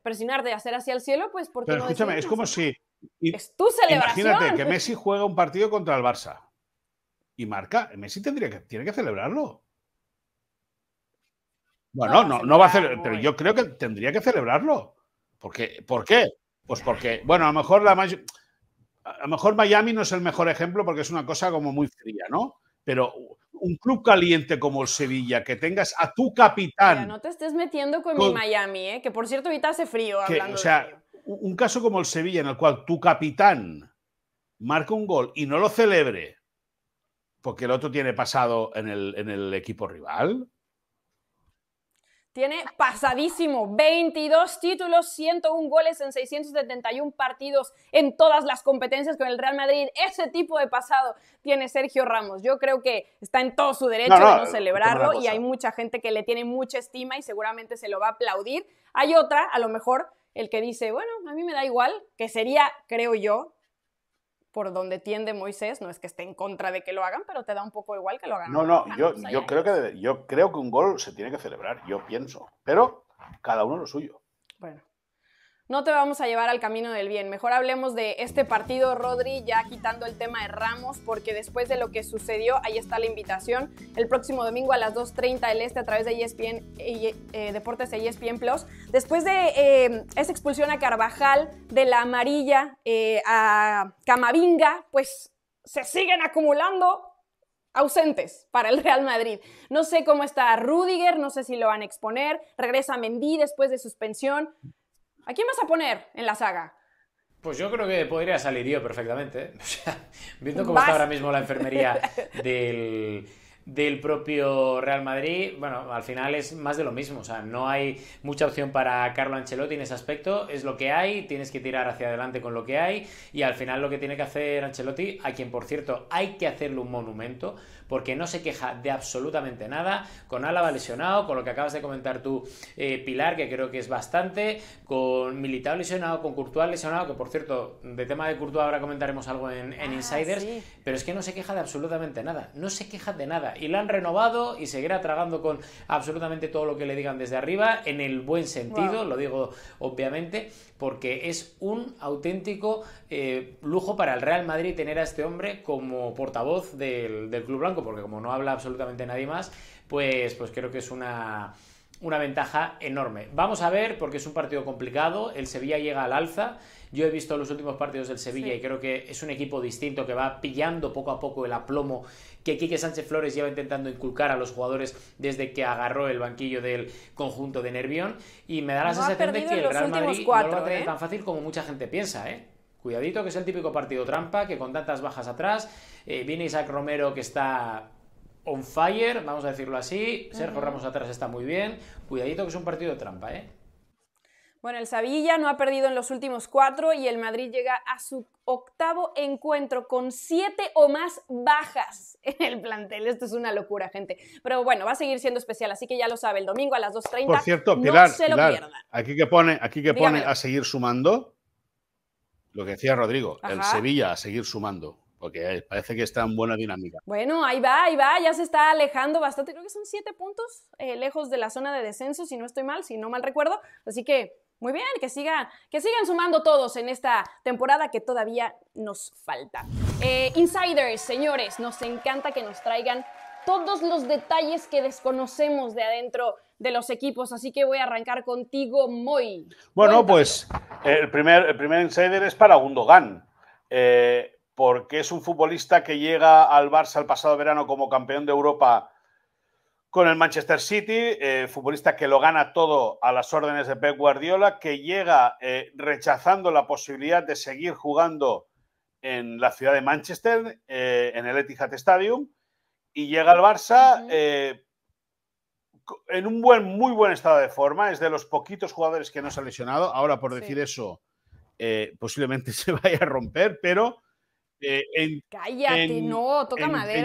eh, hacer hacia el cielo? Pues porque... qué no escúchame, es como si... es tu celebración. Imagínate que Messi juega un partido contra el Barça y marca. Messi tendría que, tiene que celebrarlo. Bueno, no, no, va a hacer, pero yo creo que tendría que celebrarlo. Porque, ¿Por qué? Pues porque, bueno, a lo mejor la a lo mejor Miami no es el mejor ejemplo porque es una cosa como muy fría, ¿no? pero un club caliente como el Sevilla, que tengas a tu capitán. no te estés metiendo con, mi Miami, ¿eh? que por cierto ahorita hace frío. o sea, un caso como el Sevilla, en el cual tu capitán marca un gol y no lo celebre porque el otro tiene pasado en el equipo rival. Tiene pasadísimo 22 títulos, 101 goles en 671 partidos en todas las competencias con el Real Madrid. Ese tipo de pasado tiene Sergio Ramos. Yo creo que está en todo su derecho de no celebrarlo y hay mucha gente que le tiene mucha estima y seguramente se lo va a aplaudir. Hay otra, a lo mejor, el que dice, bueno, a mí me da igual, que sería, creo yo, por donde tiende Moisés, no es que esté en contra de que lo hagan, pero te da un poco igual que lo hagan. No, no, ah, yo, pues yo creo que, yo creo que un gol se tiene que celebrar, yo pienso, pero cada uno lo suyo. Bueno, no te vamos a llevar al camino del bien. Mejor hablemos de este partido, Rodri, ya quitando el tema de Ramos, porque después de lo que sucedió, ahí está la invitación. El próximo domingo a las 2.30 del Este a través de ESPN eh, Deportes de ESPN Plus. Después de eh, esa expulsión a Carvajal, de la amarilla eh, a Camavinga, pues se siguen acumulando ausentes para el Real Madrid. No sé cómo está Rudiger, no sé si lo van a exponer. Regresa Mendy después de suspensión. ¿A quién vas a poner en la saga? Pues yo creo que podría salir yo perfectamente. ¿eh? (laughs) viendo cómo está ahora mismo la enfermería (laughs) del, del propio Real Madrid, bueno, al final es más de lo mismo, o sea, no hay mucha opción para Carlo Ancelotti en ese aspecto, es lo que hay, tienes que tirar hacia adelante con lo que hay y al final lo que tiene que hacer Ancelotti, a quien por cierto hay que hacerle un monumento, porque no se queja de absolutamente nada, con Álava lesionado, con lo que acabas de comentar tú, eh, Pilar, que creo que es bastante, con Militao lesionado, con Courtois lesionado, que por cierto, de tema de Courtois ahora comentaremos algo en, ah, Insiders, pero es que no se queja de absolutamente nada, no se queja de nada, y la han renovado y seguirá tragando con absolutamente todo lo que le digan desde arriba, en el buen sentido, lo digo obviamente, porque es un auténtico eh, lujo para el Real Madrid tener a este hombre como portavoz del Club Blanco porque como no habla absolutamente nadie más, pues, pues creo que es una, ventaja enorme. Vamos a ver, porque es un partido complicado, el Sevilla llega al alza. Yo he visto los últimos partidos del Sevilla y creo que es un equipo distinto que va pillando poco a poco el aplomo que Quique Sánchez Flores lleva intentando inculcar a los jugadores desde que agarró el banquillo del conjunto de Nervión. Y me da la sensación de que el Real Madrid no lo va ¿eh? tan fácil como mucha gente piensa, ¿eh? Cuidadito, que es el típico partido trampa, que con tantas bajas atrás, eh, viene Isaac Romero que está on fire, vamos a decirlo así, Sergio Ramos atrás está muy bien, cuidadito que es un partido trampa, ¿eh? Bueno, el Sevilla no ha perdido en los últimos cuatro y el Madrid llega a su octavo encuentro con siete o más bajas en el plantel. Esto es una locura, gente. Pero bueno, va a seguir siendo especial, así que ya lo sabe, el domingo a las 2.30. Por cierto, no se lo pierdan. aquí que pone, aquí que pone a seguir sumando, lo que decía Rodrigo, el Sevilla a seguir sumando, porque eh, parece que está en buena dinámica. Bueno, ahí va, ahí va, ya se está alejando bastante. Creo que son siete puntos eh, lejos de la zona de descenso, si no estoy mal, si no mal recuerdo. Así que muy bien, que sigan, que sigan sumando todos en esta temporada que todavía nos falta. Eh, insiders, señores, nos encanta que nos traigan todos los detalles que desconocemos de adentro de los equipos. Así que voy a arrancar contigo, Moy. Bueno, pues el primer, el primer insider es para Gundogan. Eh, porque es un futbolista que llega al Barça el pasado verano como campeón de Europa con el Manchester City, eh, futbolista que lo gana todo a las órdenes de Pep Guardiola, que llega eh, rechazando la posibilidad de seguir jugando en la ciudad de Manchester, en el Etihad Stadium, y llega al Barça en un buen, muy buen estado de forma, es de los poquitos jugadores que no se ha lesionado. Ahora, por decir eso, eh, posiblemente (laughs) se vaya a romper, pero eh, en,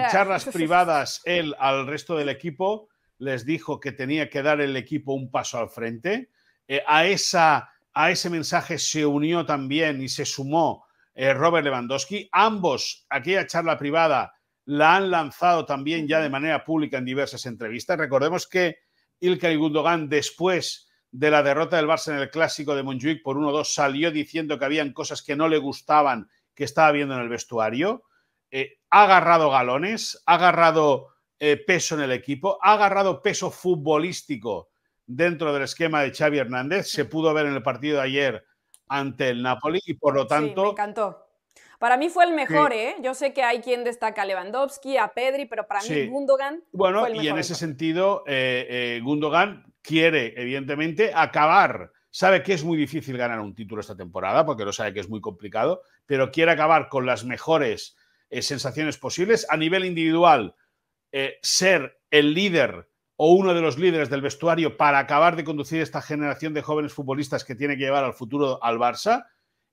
charlas (laughs) privadas, él al resto del equipo les dijo que tenía que dar el equipo un paso al frente. Eh, a, esa, a ese mensaje se unió también y se sumó Robert Lewandowski. Ambos, aquella charla privada, la han lanzado también ya de manera pública en diversas entrevistas. Recordemos que Ilkay Gundogan, después de la derrota del Barça en el clásico de Montjuic por 1-2, salió diciendo que habían cosas que no le gustaban que estaba viendo en el vestuario. Eh, ha agarrado galones, ha agarrado eh, peso en el equipo, ha agarrado peso futbolístico dentro del esquema de Xavi Hernández. Se pudo ver en el partido de ayer ante el Napoli y por lo tanto para mí fue el mejor, ¿eh? Yo sé que hay quien destaca a Lewandowski, a Pedri, pero para mí Gundogan. Bueno, fue el mejor y en ese sentido, eh, eh, Gundogan quiere, evidentemente, acabar. Sabe que es muy difícil ganar un título esta temporada, porque lo sabe que es muy complicado, pero quiere acabar con las mejores eh, sensaciones posibles. A nivel individual, ser el líder o uno de los líderes del vestuario para acabar de conducir esta generación de jóvenes futbolistas que tiene que llevar al futuro al Barça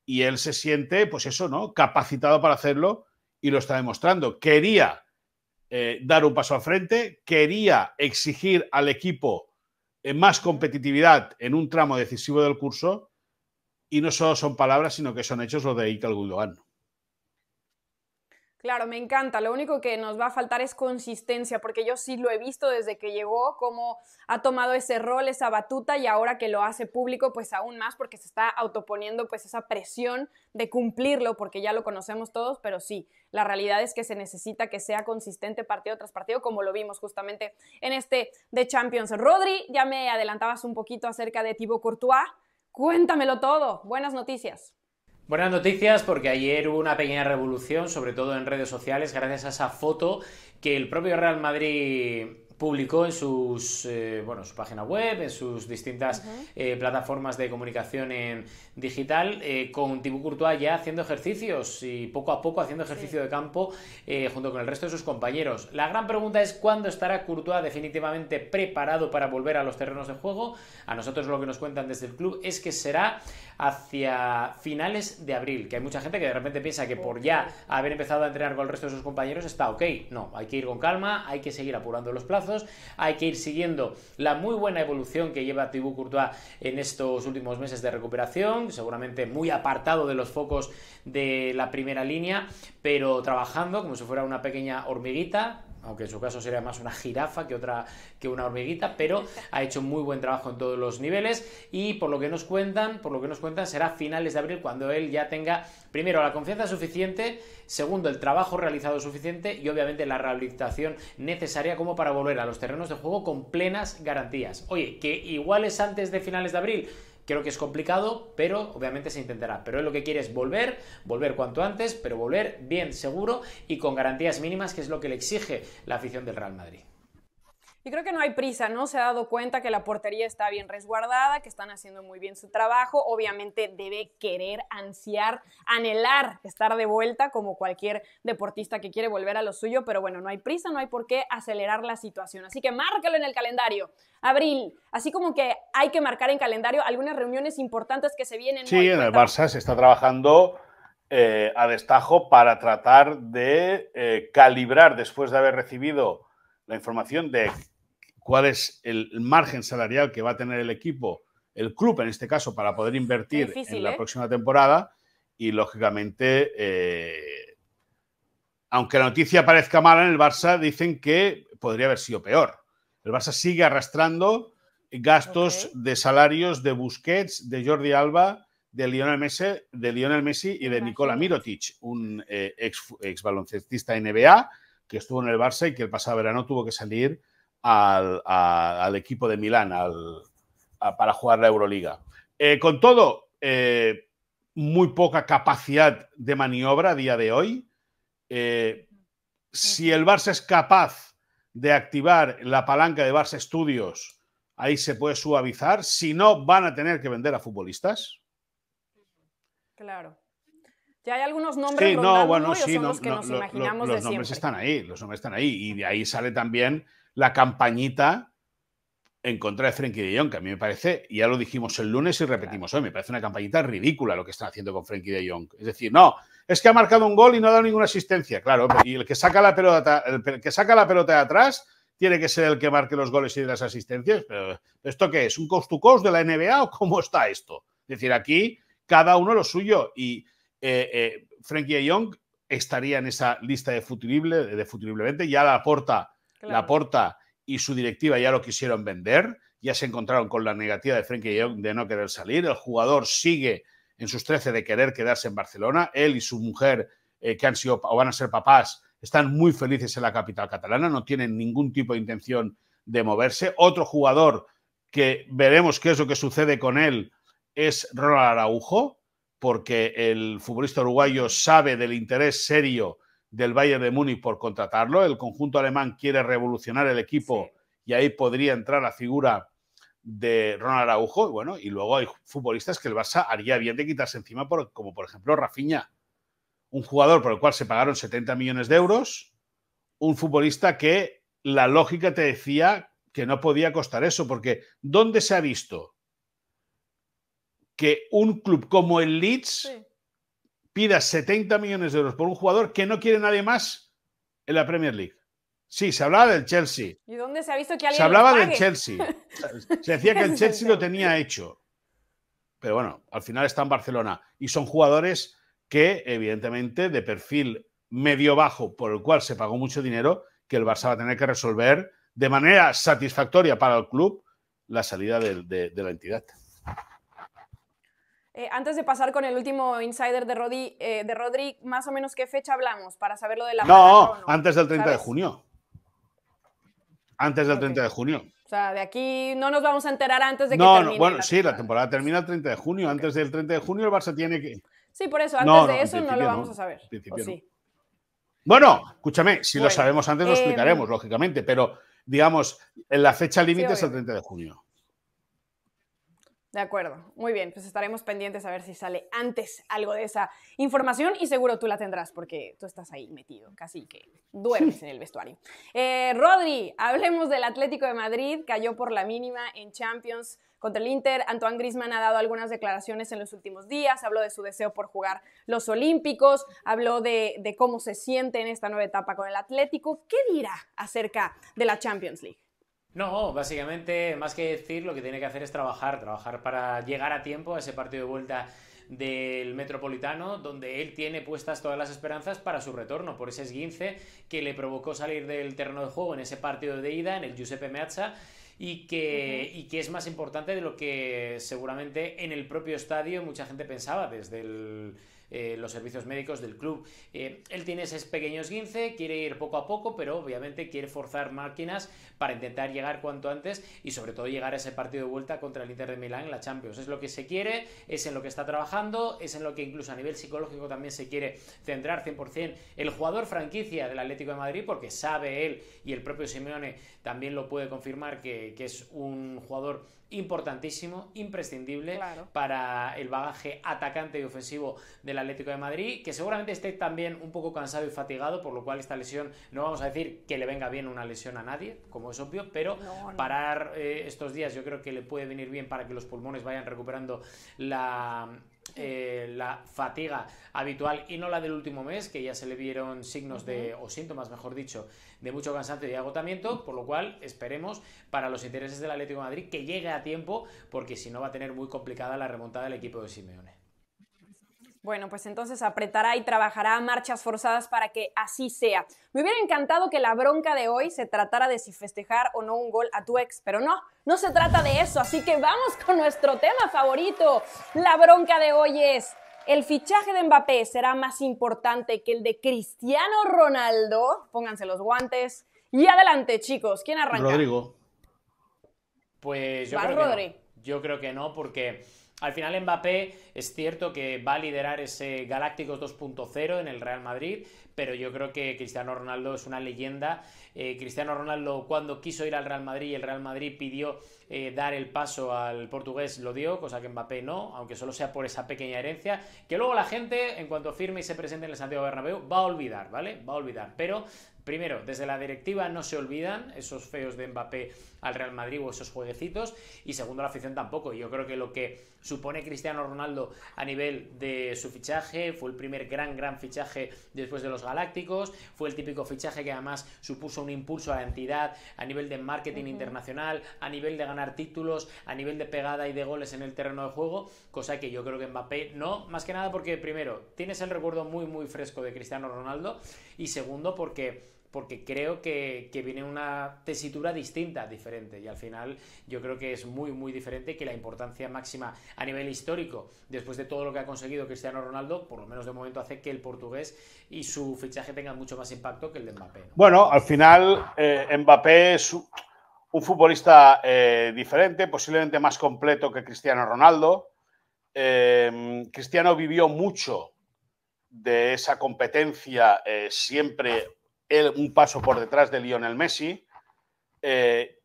y él se siente, pues eso, ¿no? Capacitado para hacerlo y lo está demostrando. Quería eh, dar un paso al frente, quería exigir al equipo eh, más competitividad en un tramo decisivo del curso y no solo son palabras, sino que son hechos los de Iker Gundogan. Claro, me encanta. Lo único que nos va a faltar es consistencia, porque yo sí lo he visto desde que llegó, cómo ha tomado ese rol, esa batuta, y ahora que lo hace público, pues aún más, porque se está autoponiendo pues esa presión de cumplirlo, porque ya lo conocemos todos, pero sí, la realidad es que se necesita que sea consistente partido tras partido, como lo vimos justamente en este de Champions. Rodri, ya me adelantabas un poquito acerca de Thibaut Courtois. Cuéntamelo todo. Buenas noticias. Buenas noticias porque ayer hubo una pequeña revolución, sobre todo en redes sociales, gracias a esa foto que el propio Real Madrid publicó en sus, eh, bueno, su página web, en sus distintas eh, plataformas de comunicación en digital, eh, con Thibaut Courtois ya haciendo ejercicios y poco a poco haciendo ejercicio de campo junto con el resto de sus compañeros. La gran pregunta es cuándo estará Courtois definitivamente preparado para volver a los terrenos de juego. A nosotros lo que nos cuentan desde el club es que será hacia finales de abril, que hay mucha gente que de repente piensa que por ya haber empezado a entrenar con el resto de sus compañeros está ok. No, hay que ir con calma, hay que seguir apurando los plazos hay que ir siguiendo la muy buena evolución que lleva Thibaut Courtois en estos últimos meses de recuperación, seguramente muy apartado de los focos de la primera línea, pero trabajando como si fuera una pequeña hormiguita, aunque en su caso sería más una jirafa que otra que una hormiguita, pero ha hecho muy buen trabajo en todos los niveles y por lo que nos cuentan, por lo que nos cuentan será finales de abril cuando él ya tenga primero la confianza suficiente, segundo el trabajo realizado suficiente y obviamente la rehabilitación necesaria como para volver a los terrenos de juego con plenas garantías. Oye, que igual es antes de finales de abril, Creo que es complicado, pero obviamente se intentará. Pero él lo que quiere es volver, volver cuanto antes, pero volver bien seguro y con garantías mínimas, que es lo que le exige la afición del Real Madrid. Y creo que no hay prisa, ¿no? Se ha dado cuenta que la portería está bien resguardada, que están haciendo muy bien su trabajo. Obviamente debe querer, ansiar, anhelar estar de vuelta como cualquier deportista que quiere volver a lo suyo, pero bueno, no hay prisa, no hay por qué acelerar la situación. Así que márcalo en el calendario. Abril, así como que hay que marcar en calendario algunas reuniones importantes que se vienen. Sí, en el Barça se está trabajando eh, a destajo para tratar de eh, calibrar después de haber recibido la información de cuál es el margen salarial que va a tener el equipo, el club en este caso, para poder invertir en la ¿eh? próxima temporada. Y lógicamente, eh, aunque la noticia parezca mala en el Barça, dicen que podría haber sido peor. El Barça sigue arrastrando gastos de salarios de Busquets, de Jordi Alba, de Lionel Messi, de Lionel Messi y de Nikola Mirotic, un eh, ex, ex, baloncestista NBA que estuvo en el Barça y que el pasado verano tuvo que salir al, equipo de Milán para jugar la Euroliga. Eh, con todo, eh, muy poca capacidad de maniobra a día de hoy. Eh, si el Barça es capaz de activar la palanca de Barça Estudios, ahí se puede suavizar. Si no, van a tener que vender a futbolistas. Claro. Ya hay algunos nombres los que nos imaginamos nombres están ahí, los nombres están ahí. Y de ahí sale también la campañita en contra de Frenkie de Jong, que a mí me parece, ya lo dijimos el lunes y repetimos hoy, me parece una campañita ridícula lo que están haciendo con Frenkie de Jong. Es decir, no, es que ha marcado un gol y no ha dado ninguna asistencia, claro, y el que saca la pelota, el que saca la pelota de atrás tiene que ser el que marque los goles y las asistencias, pero ¿esto qué es? ¿Un cost to cost de la NBA o cómo está esto? Es decir, aquí cada uno lo suyo y Frankie eh, eh, Frenkie de Jong estaría en esa lista de futurible, de futuriblemente, ya la aporta la porta y su directiva ya lo quisieron vender, ya se encontraron con la negativa de Frenkie Young de no querer salir, el jugador sigue en sus 13 de querer quedarse en Barcelona, él y su mujer, eh, que han sido o van a ser papás, están muy felices en la capital catalana, no tienen ningún tipo de intención de moverse. Otro jugador que veremos qué es lo que sucede con él es Ronald Araujo, porque el futbolista uruguayo sabe del interés serio del Bayern de Múnich por contratarlo. El conjunto alemán quiere revolucionar el equipo y ahí podría entrar la figura de Ronald Araujo. Bueno, y luego hay futbolistas que el Barça haría bien de quitarse encima, como por ejemplo Rafinha, un jugador por el cual se pagaron 70 millones de euros, un futbolista que la lógica te decía que no podía costar eso, porque ¿dónde se ha visto que un club como el Leeds pida 70 millones de euros por un jugador que no quiere nadie más en la Premier League. Sí, se hablaba del Chelsea. ¿Y dónde se ha visto que alguien Se hablaba del Chelsea. (laughs) Se decía que el Chelsea lo tenía hecho. Pero bueno, al final está en Barcelona. Y son jugadores que, evidentemente, de perfil medio bajo, por el cual se pagó mucho dinero, que el Barça va a tener que resolver de manera satisfactoria para el club la salida de la entidad. Eh, antes de pasar con el último insider de, Rodri, eh, de Rodri, más o menos qué fecha hablamos para saberlo de la... No, antes del 30 de junio. Antes del 30 de junio. O sea, de aquí no nos vamos a enterar antes de que no, bueno, sí, la temporada termina el 30 de junio. Antes del 30 de junio el Barça tiene que... Sí, por eso, antes de eso no lo vamos a saber. Bueno, escúchame, si lo sabemos antes lo eh, explicaremos, lógicamente, pero digamos, en la fecha límite es el 30 de junio. De acuerdo, muy bien, pues estaremos pendientes a ver si sale antes algo de esa información y seguro tú la tendrás porque tú estás ahí metido, casi que duermes en el vestuario. (laughs) Eh, Rodri, hablemos del Atlético de Madrid, cayó por la mínima en Champions contra el Inter. Antoine Grisman ha dado algunas declaraciones en los últimos días, habló de su deseo por jugar los Olímpicos, habló de, de cómo se siente en esta nueva etapa con el Atlético. ¿Qué dirá acerca de la Champions League? No, básicamente, más que decir, lo que tiene que hacer es trabajar, trabajar para llegar a tiempo a ese partido de vuelta del Metropolitano, donde él tiene puestas todas las esperanzas para su retorno, por ese esguince que le provocó salir del terreno de juego en ese partido de ida, en el Giuseppe Meazza, y que, y que es más importante de lo que seguramente en el propio estadio mucha gente pensaba desde el eh, los servicios médicos del club. Eh, él tiene ese pequeños guince quiere ir poco a poco, pero obviamente quiere forzar máquinas para intentar llegar cuanto antes y sobre todo llegar a ese partido de vuelta contra el Inter de Milán en la Champions. Es lo que se quiere, es en lo que está trabajando, es en lo que incluso a nivel psicológico también se quiere centrar 100%. El jugador franquicia del Atlético de Madrid, porque sabe él y el propio Simeone también lo puede confirmar que, es un jugador importantísimo, imprescindible para el bagaje atacante y ofensivo del Atlético de Madrid, que seguramente esté también un poco cansado y fatigado, por lo cual esta lesión, no vamos a decir que le venga bien una lesión a nadie, como es obvio, pero parar eh, estos días yo creo que le puede venir bien para que los pulmones vayan recuperando la eh, la fatiga habitual y no la del último mes, que ya se le vieron signos de, o síntomas, mejor dicho, de mucho cansancio y agotamiento, por lo cual esperemos para los intereses del Atlético de Madrid que llegue a tiempo, porque si no va a tener muy complicada la remontada del equipo de Simeone. Bueno, pues entonces apretará y trabajará a marchas forzadas para que así sea. Me hubiera encantado que la bronca de hoy se tratara de si festejar o no un gol a tu ex, pero no, no se trata de eso, así que vamos con nuestro tema favorito. La bronca de hoy es, ¿el fichaje de Mbappé será más importante que el de Cristiano Ronaldo? Pónganse los guantes. Y adelante, chicos, ¿quién arranca? Rodrigo. Pues yo Yo creo que no, porque al final Mbappé es cierto que va a liderar ese Galácticos 2.0 en el Real Madrid, pero yo creo que Cristiano Ronaldo es una leyenda. Eh, Cristiano Ronaldo cuando quiso ir al Real Madrid, el Real Madrid pidió eh, dar el paso al portugués lo dio, cosa que Mbappé no, aunque solo sea por esa pequeña herencia, que luego la gente, en cuanto firme y se presente en el Santiago Bernabéu, va a olvidar, ¿vale? Va a olvidar, pero... Primero, desde la directiva no se olvidan esos feos de Mbappé al Real Madrid o esos jueguecitos. Y segundo, la afición tampoco. Yo creo que lo que supone Cristiano Ronaldo a nivel de su fichaje, fue el primer gran, gran fichaje después de los Galácticos, fue el típico fichaje que además supuso un impulso a la entidad a nivel de marketing internacional, a nivel de ganar títulos a nivel de pegada y de goles en el terreno de juego, cosa que yo creo que Mbappé no, más que nada porque primero, tienes el recuerdo muy muy fresco de Cristiano Ronaldo y segundo porque porque creo que, viene una tesitura distinta, diferente, y al final yo creo que es muy, muy diferente que la importancia máxima a nivel histórico, después de todo lo que ha conseguido Cristiano Ronaldo, por lo menos de momento hace que el portugués y su fichaje tengan mucho más impacto que el de Mbappé. Bueno, al final eh, Mbappé es un futbolista eh, diferente, posiblemente más completo que Cristiano Ronaldo. Em, Cristiano vivió mucho de esa competencia, eh, siempre un paso por detrás de Lionel Messi. Eh,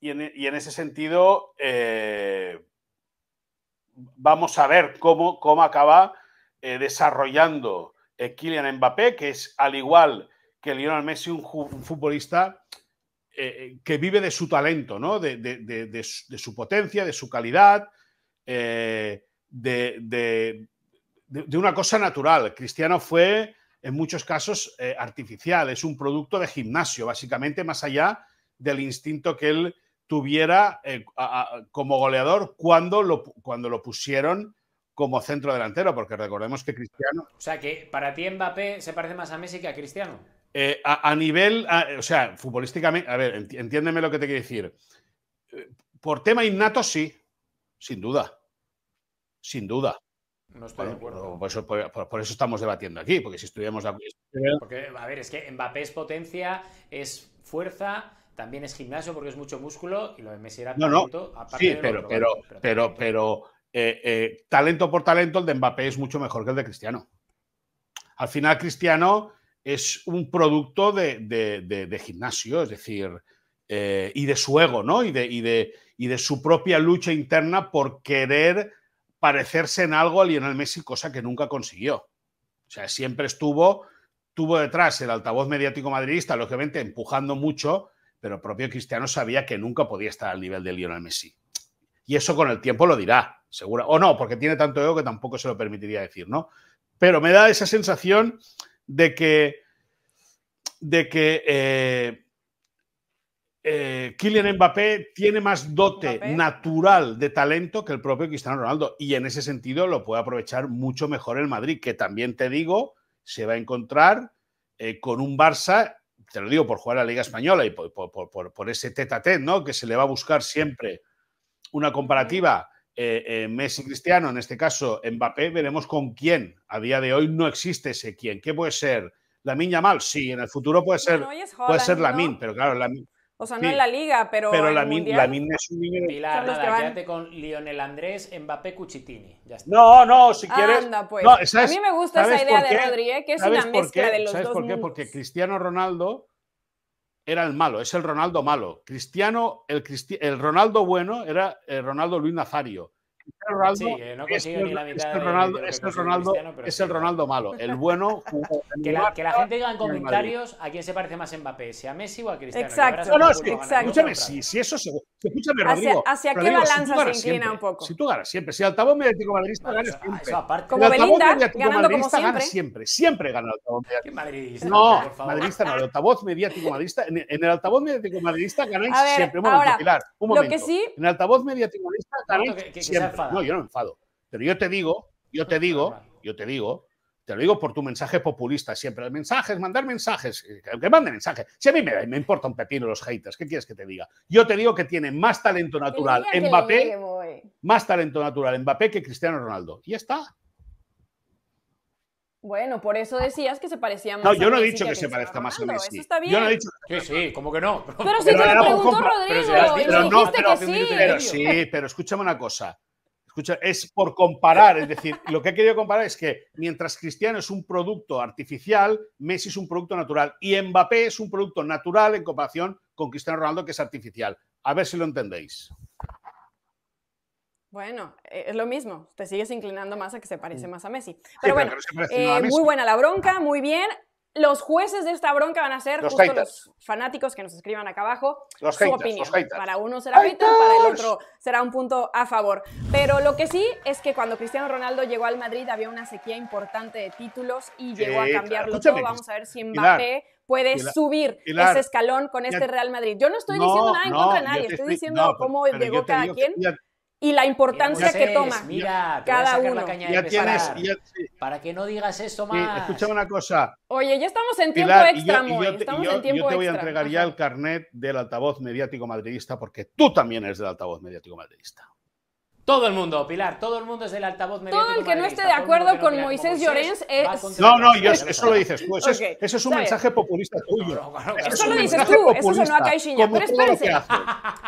y en, ese sentido, vamos a ver cómo, cómo acaba desarrollando Kylian Mbappé, que es al igual que Lionel Messi, un futbolista eh, que vive de su talento, ¿no? de, su, potencia, de su calidad, eh, de, una cosa natural. Cristiano fue, en muchos casos, eh, artificial, es un producto de gimnasio, básicamente, más allá del instinto que él tuviera como goleador cuando lo, cuando lo pusieron como centro delantero, porque recordemos que Cristiano... O sea, que para ti Mbappé se parece más a Messi que a Cristiano. Eh, a, nivel, o sea, futbolísticamente, a ver, entiéndeme lo que te quiero decir. Eh, por tema innato, sí, sin duda. Sin duda. No estoy de acuerdo. Por eso, estamos debatiendo aquí, porque si estuviéramos a ver, es que Mbappé es potencia, es fuerza, también es gimnasio porque es mucho músculo y lo de Messi era talento. sí, pero, pero, pero, eh, talento por talento, el de Mbappé es mucho mejor que el de Cristiano. Al final, Cristiano es un producto de, gimnasio, es decir, eh, y de su ego, ¿no? Y, y de, su propia lucha interna por querer parecerse en algo a Lionel Messi, cosa que nunca consiguió. O sea, siempre estuvo, tuvo detrás el altavoz mediático madridista, lógicamente empujando mucho, pero el propio Cristiano sabía que nunca podía estar al nivel de Lionel Messi. Y eso con el tiempo lo dirá, seguro. O no, porque tiene tanto ego que tampoco se lo permitiría decir, ¿no? Pero me da esa sensación de que, de que eh, eh, Kylian Mbappé tiene más dote natural de talento que el propio Cristiano Ronaldo. Y en ese sentido lo puede aprovechar mucho mejor el Madrid, que también te digo, se va a encontrar eh, con un Barça, te lo digo por jugar a la Liga Española y por, ese tete Que se le va a buscar siempre una comparativa eh, eh, Messi Cristiano, en este caso Mbappé, veremos con quién. A día de hoy no existe ese quién. ¿Qué puede ser? ¿La Min Yamal? Sí, en el futuro puede ser, puede ser la Min, pero claro, la Min. O sea, no en la liga, pero. Pero la, min, la min es un niño. Pilar, nada, con Lionel Andrés, Mbappé, Cuchitini. No, no, si quieres. Pues. no, a mí me gusta esa idea de Rodríguez, ¿eh? que es una mezcla de los dos. por qué? Porque Cristiano Ronaldo era el malo, es el Ronaldo malo. Cristiano, el, el Ronaldo bueno era el Ronaldo Luis Nazario. es, el Ronaldo, es el Ronaldo, malo. El bueno que, la, gente diga en comentarios a quién se parece más Mbappé, si a Messi o a Cristiano. Exacto. escúchame, si, eso se... Escúchame, Rodrigo. ¿Hacia, hacia qué balanza se inclina un poco? Si tú ganas siempre, si el altavoz mediático madridista gana siempre. Como el altavoz mediático madridista siempre. Siempre gana el altavoz mediático. ¿Qué madridista? No, por favor. madridista no, el altavoz mediático madridista. En, el altavoz mediático madridista ganáis siempre. Un momento, un momento. sí... En el altavoz mediático madridista ganáis siempre. No, yo no me enfado. Pero yo te digo, yo te digo, yo te digo te lo digo por tu mensaje populista siempre. El mensaje mandar mensajes. Eh, que mande mensajes. Si a mí me, importan importa un pepino los haters, ¿qué quieres que te diga? Yo te digo que tiene más talento natural Mbappé, más talento natural Mbappé que Cristiano Ronaldo. Y ya está. Bueno, por eso decías que se parecía más. No, yo no he dicho que, se parezca más a Messi. Eso está Yo no he dicho. Que sí, como que no. Pero, pero si te lo preguntó Rodrigo. Pero, no, que sí. pero sí, pero escúchame una cosa es por comparar, es decir, lo que he querido comparar es que mientras Cristiano es un producto artificial, Messi es un producto natural y Mbappé es un producto natural en comparación con Cristiano Ronaldo, que es artificial. A ver si lo entendéis. Bueno, eh, es lo mismo, te sigues inclinando más a que se parece mm. más a Messi. Pero bueno, eh, muy buena la bronca, ah. muy bien los jueces de esta bronca van a ser los, justo los fanáticos que nos escriban acá abajo los su opinión. para uno será para el otro será un punto a favor. Pero lo que sí es que cuando Cristiano Ronaldo llegó al Madrid había una sequía importante de títulos y llegó a cambiarlo todo. Vamos a ver si Mbappé puede subir ese escalón con este Real Madrid. Yo no estoy diciendo nada en contra de nadie, estoy, diciendo cómo llegó cada quien y la importancia que toma cada uno. Para que no digas eso más. Sí, escucha una cosa. Oye, ya estamos en tiempo extra, Moy. yo, te, voy a entregar ya el carnet del altavoz mediático madridista porque tú también eres del altavoz mediático madridista. Todo el mundo, Pilar, todo el mundo es el altavoz mediático. Todo el que no esté de acuerdo con Moisés Llorens es. Eh, no, no, eso lo dices tú. Eso, es, un mensaje populista tuyo. eso, lo dices tú, eso sonó a Caixinha. Pero espérense.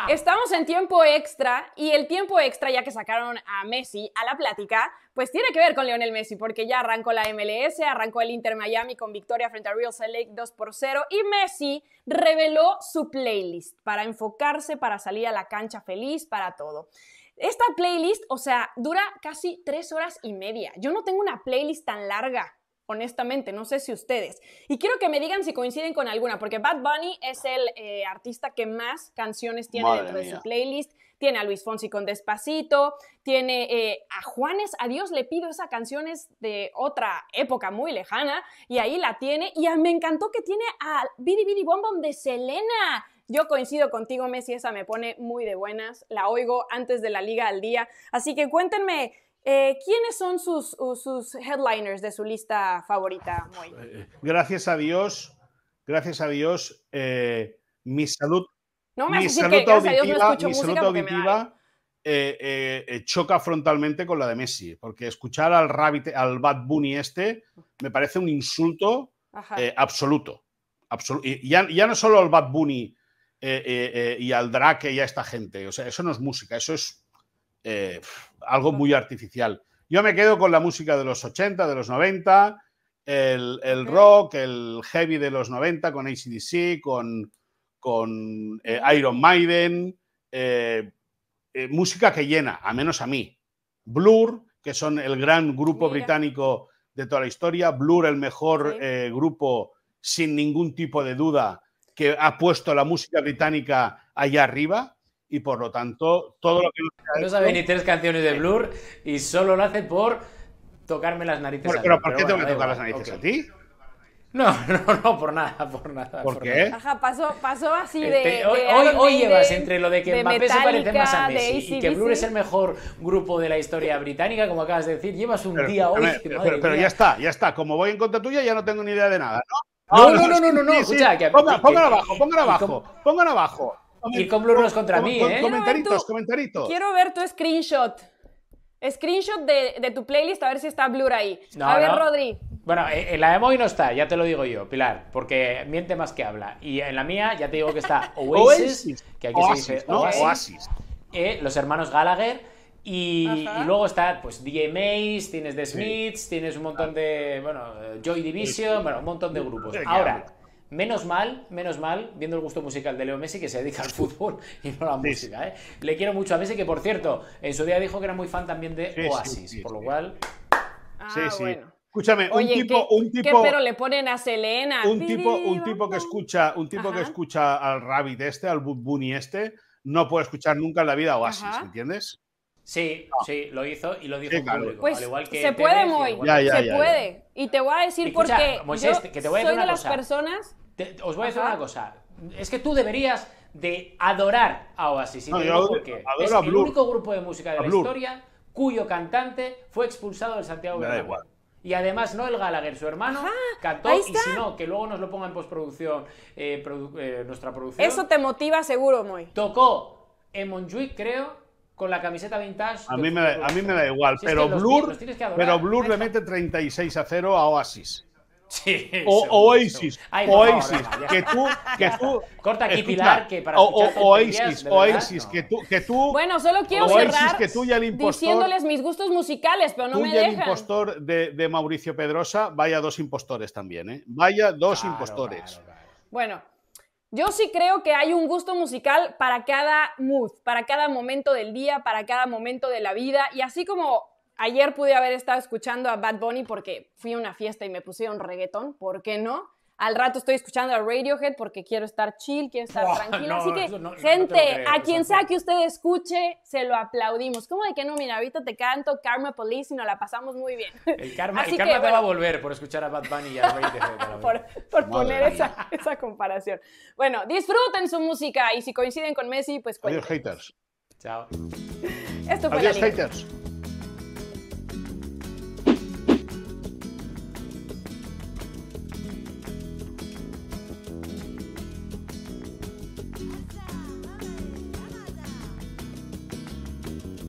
Estamos en tiempo extra y el tiempo extra, ya que sacaron a Messi a la plática, pues tiene que ver con Lionel Messi, porque ya arrancó la MLS, arrancó el Inter Miami con victoria frente a Real Salt Lake 2 por 0 y Messi reveló su playlist para enfocarse, para salir a la cancha feliz, para todo. Esta playlist, o sea, dura casi tres horas y media. Yo no tengo una playlist tan larga honestamente, no sé si ustedes. Y quiero que me digan si coinciden con alguna, porque Bad Bunny es el eh, artista que más canciones tiene dentro de su playlist. Tiene a Luis Fonsi con Despacito, tiene eh, a Juanes, a Dios le pido, esas canciones de otra época muy lejana, y ahí la tiene. Y me encantó que tiene a Bidi Bidi Bom Bom de Selena. Yo coincido contigo, Messi, esa me pone muy de buenas, la oigo antes de la liga al día, así que cuéntenme... Eh, ¿Quiénes son sus, headliners de su lista favorita, eh, eh, Gracias a Dios, gracias a Dios, mi salud, no mi salud auditiva, mi salud auditiva choca frontalmente con la de Messi, porque escuchar al Rabbit, al Bad Bunny este, me parece un insulto absoluto. ya, ya, no solo al Bad Bunny eh, eh, eh, y al Drake y a esta gente. O sea, eso no es música, eso es algo muy artificial. Yo me quedo con la música de los 80, de los 90, el, rock, el heavy de los 90 con ACDC, con, con Iron Maiden, música que llena, a menos a mí. Blur, que son el gran grupo británico de toda la historia, Blur el mejor grupo sin ningún tipo de duda que ha puesto la música británica allá arriba y por lo tanto todo lo que... No sabe ni tres canciones de Blur y solo lo hace por tocarme las narices. a pero, ¿por qué bueno, te tocar las narices a ti? No, (laughs) no, no, por nada, por nada. ¿Por, qué? Ajá, pasó, pasó así eh, de. hoy, hoy, llevas entre lo de que de Mbappé se parece más a Messi y que Blur es el mejor grupo de la historia británica, como acabas de decir, llevas un día hoy. pero, pero ya está, ya está. Como voy en contra tuya, ya no tengo ni idea de nada, ¿no? No, no, no, no, no, no. Escucha, póngalo abajo, póngalo abajo, póngalo abajo. y con Blurnos contra mí, ¿eh? Comentaritos, comentaritos. Quiero ver tu screenshot. Screenshot de, de, tu playlist, a ver si está Blur ahí. Javier a Rodri. Bueno, en eh, eh, la de no está, ya te lo digo yo, Pilar, porque miente más que habla. Y en la mía ya te digo que está (laughs) Oasis, Oasis. que aquí se dice Oasis, eh, los hermanos Gallagher y, luego está, pues, DMAs, tienes The Smiths, tienes un montón ah. de, bueno, Joy Division, bueno, un montón de grupos. Ahora, menos mal, menos mal, viendo el gusto musical de Leo Messi, que se dedica al fútbol (laughs) y no a la música, ¿eh? Le quiero mucho a Messi, que por cierto, en su día dijo que era muy fan también de Oasis, por lo cual... Ah, sí, sí. Escúchame, un tipo, un tipo, pero le ponen a Selena. Un tipo, un tipo que escucha, un tipo que escucha al Rabbit este, al Bunny este, no puede escuchar nunca en la vida Oasis, ¿entiendes? Sí, sí, lo hizo y lo dijo sí, público. Pues al igual que se puede, Moy. se puede. Y te voy a decir qué. porque Moisés, yo que te voy a soy de las personas... os voy a decir una cosa. Es que tú deberías de adorar a Oasis. no, porque es el único grupo de música de la historia cuyo cantante fue expulsado del Santiago Me da igual. Y además Noel Gallagher, su hermano, cantó y si no, que luego nos lo ponga en postproducción eh, eh, nuestra producción. Eso te motiva seguro, Moy. Tocó en Montjuic, creo, con la camiseta vintage. A mí me, da, igual, pero, Blur, pero Blur le mete 36 a 0 a Oasis. Sí, o, Oasis, Oasis, que tú, que tú, corta aquí Pilar, que para o, Oasis, O Oasis, que tú, que tú, bueno, solo quiero Oasis, cerrar que tú y el impostor, diciéndoles mis gustos musicales, pero no me y dejan. el impostor de, Mauricio Pedrosa, vaya dos impostores también, ¿eh? vaya dos impostores. Bueno. Yo sí creo que hay un gusto musical para cada mood, para cada momento del día, para cada momento de la vida. Y así como ayer pude haber estado escuchando a Bad Bunny porque fui a una fiesta y me pusieron reggaetón, ¿por qué no? al rato estoy escuchando a Radiohead porque quiero estar chill, quiero estar tranquilo tranquila. (laughs) Así que, gente, a quien sea que usted escuche, se lo aplaudimos. ¿Cómo de que no? Mira, ahorita te canto Karma Police y nos la pasamos muy bien. El karma, te va a volver por escuchar a Bad Bunny y a Radiohead. por, poner esa, comparación. Bueno, disfruten su música y si coinciden con Messi, pues cuéntenos. Adiós, haters. Chao. Esto Adiós, haters.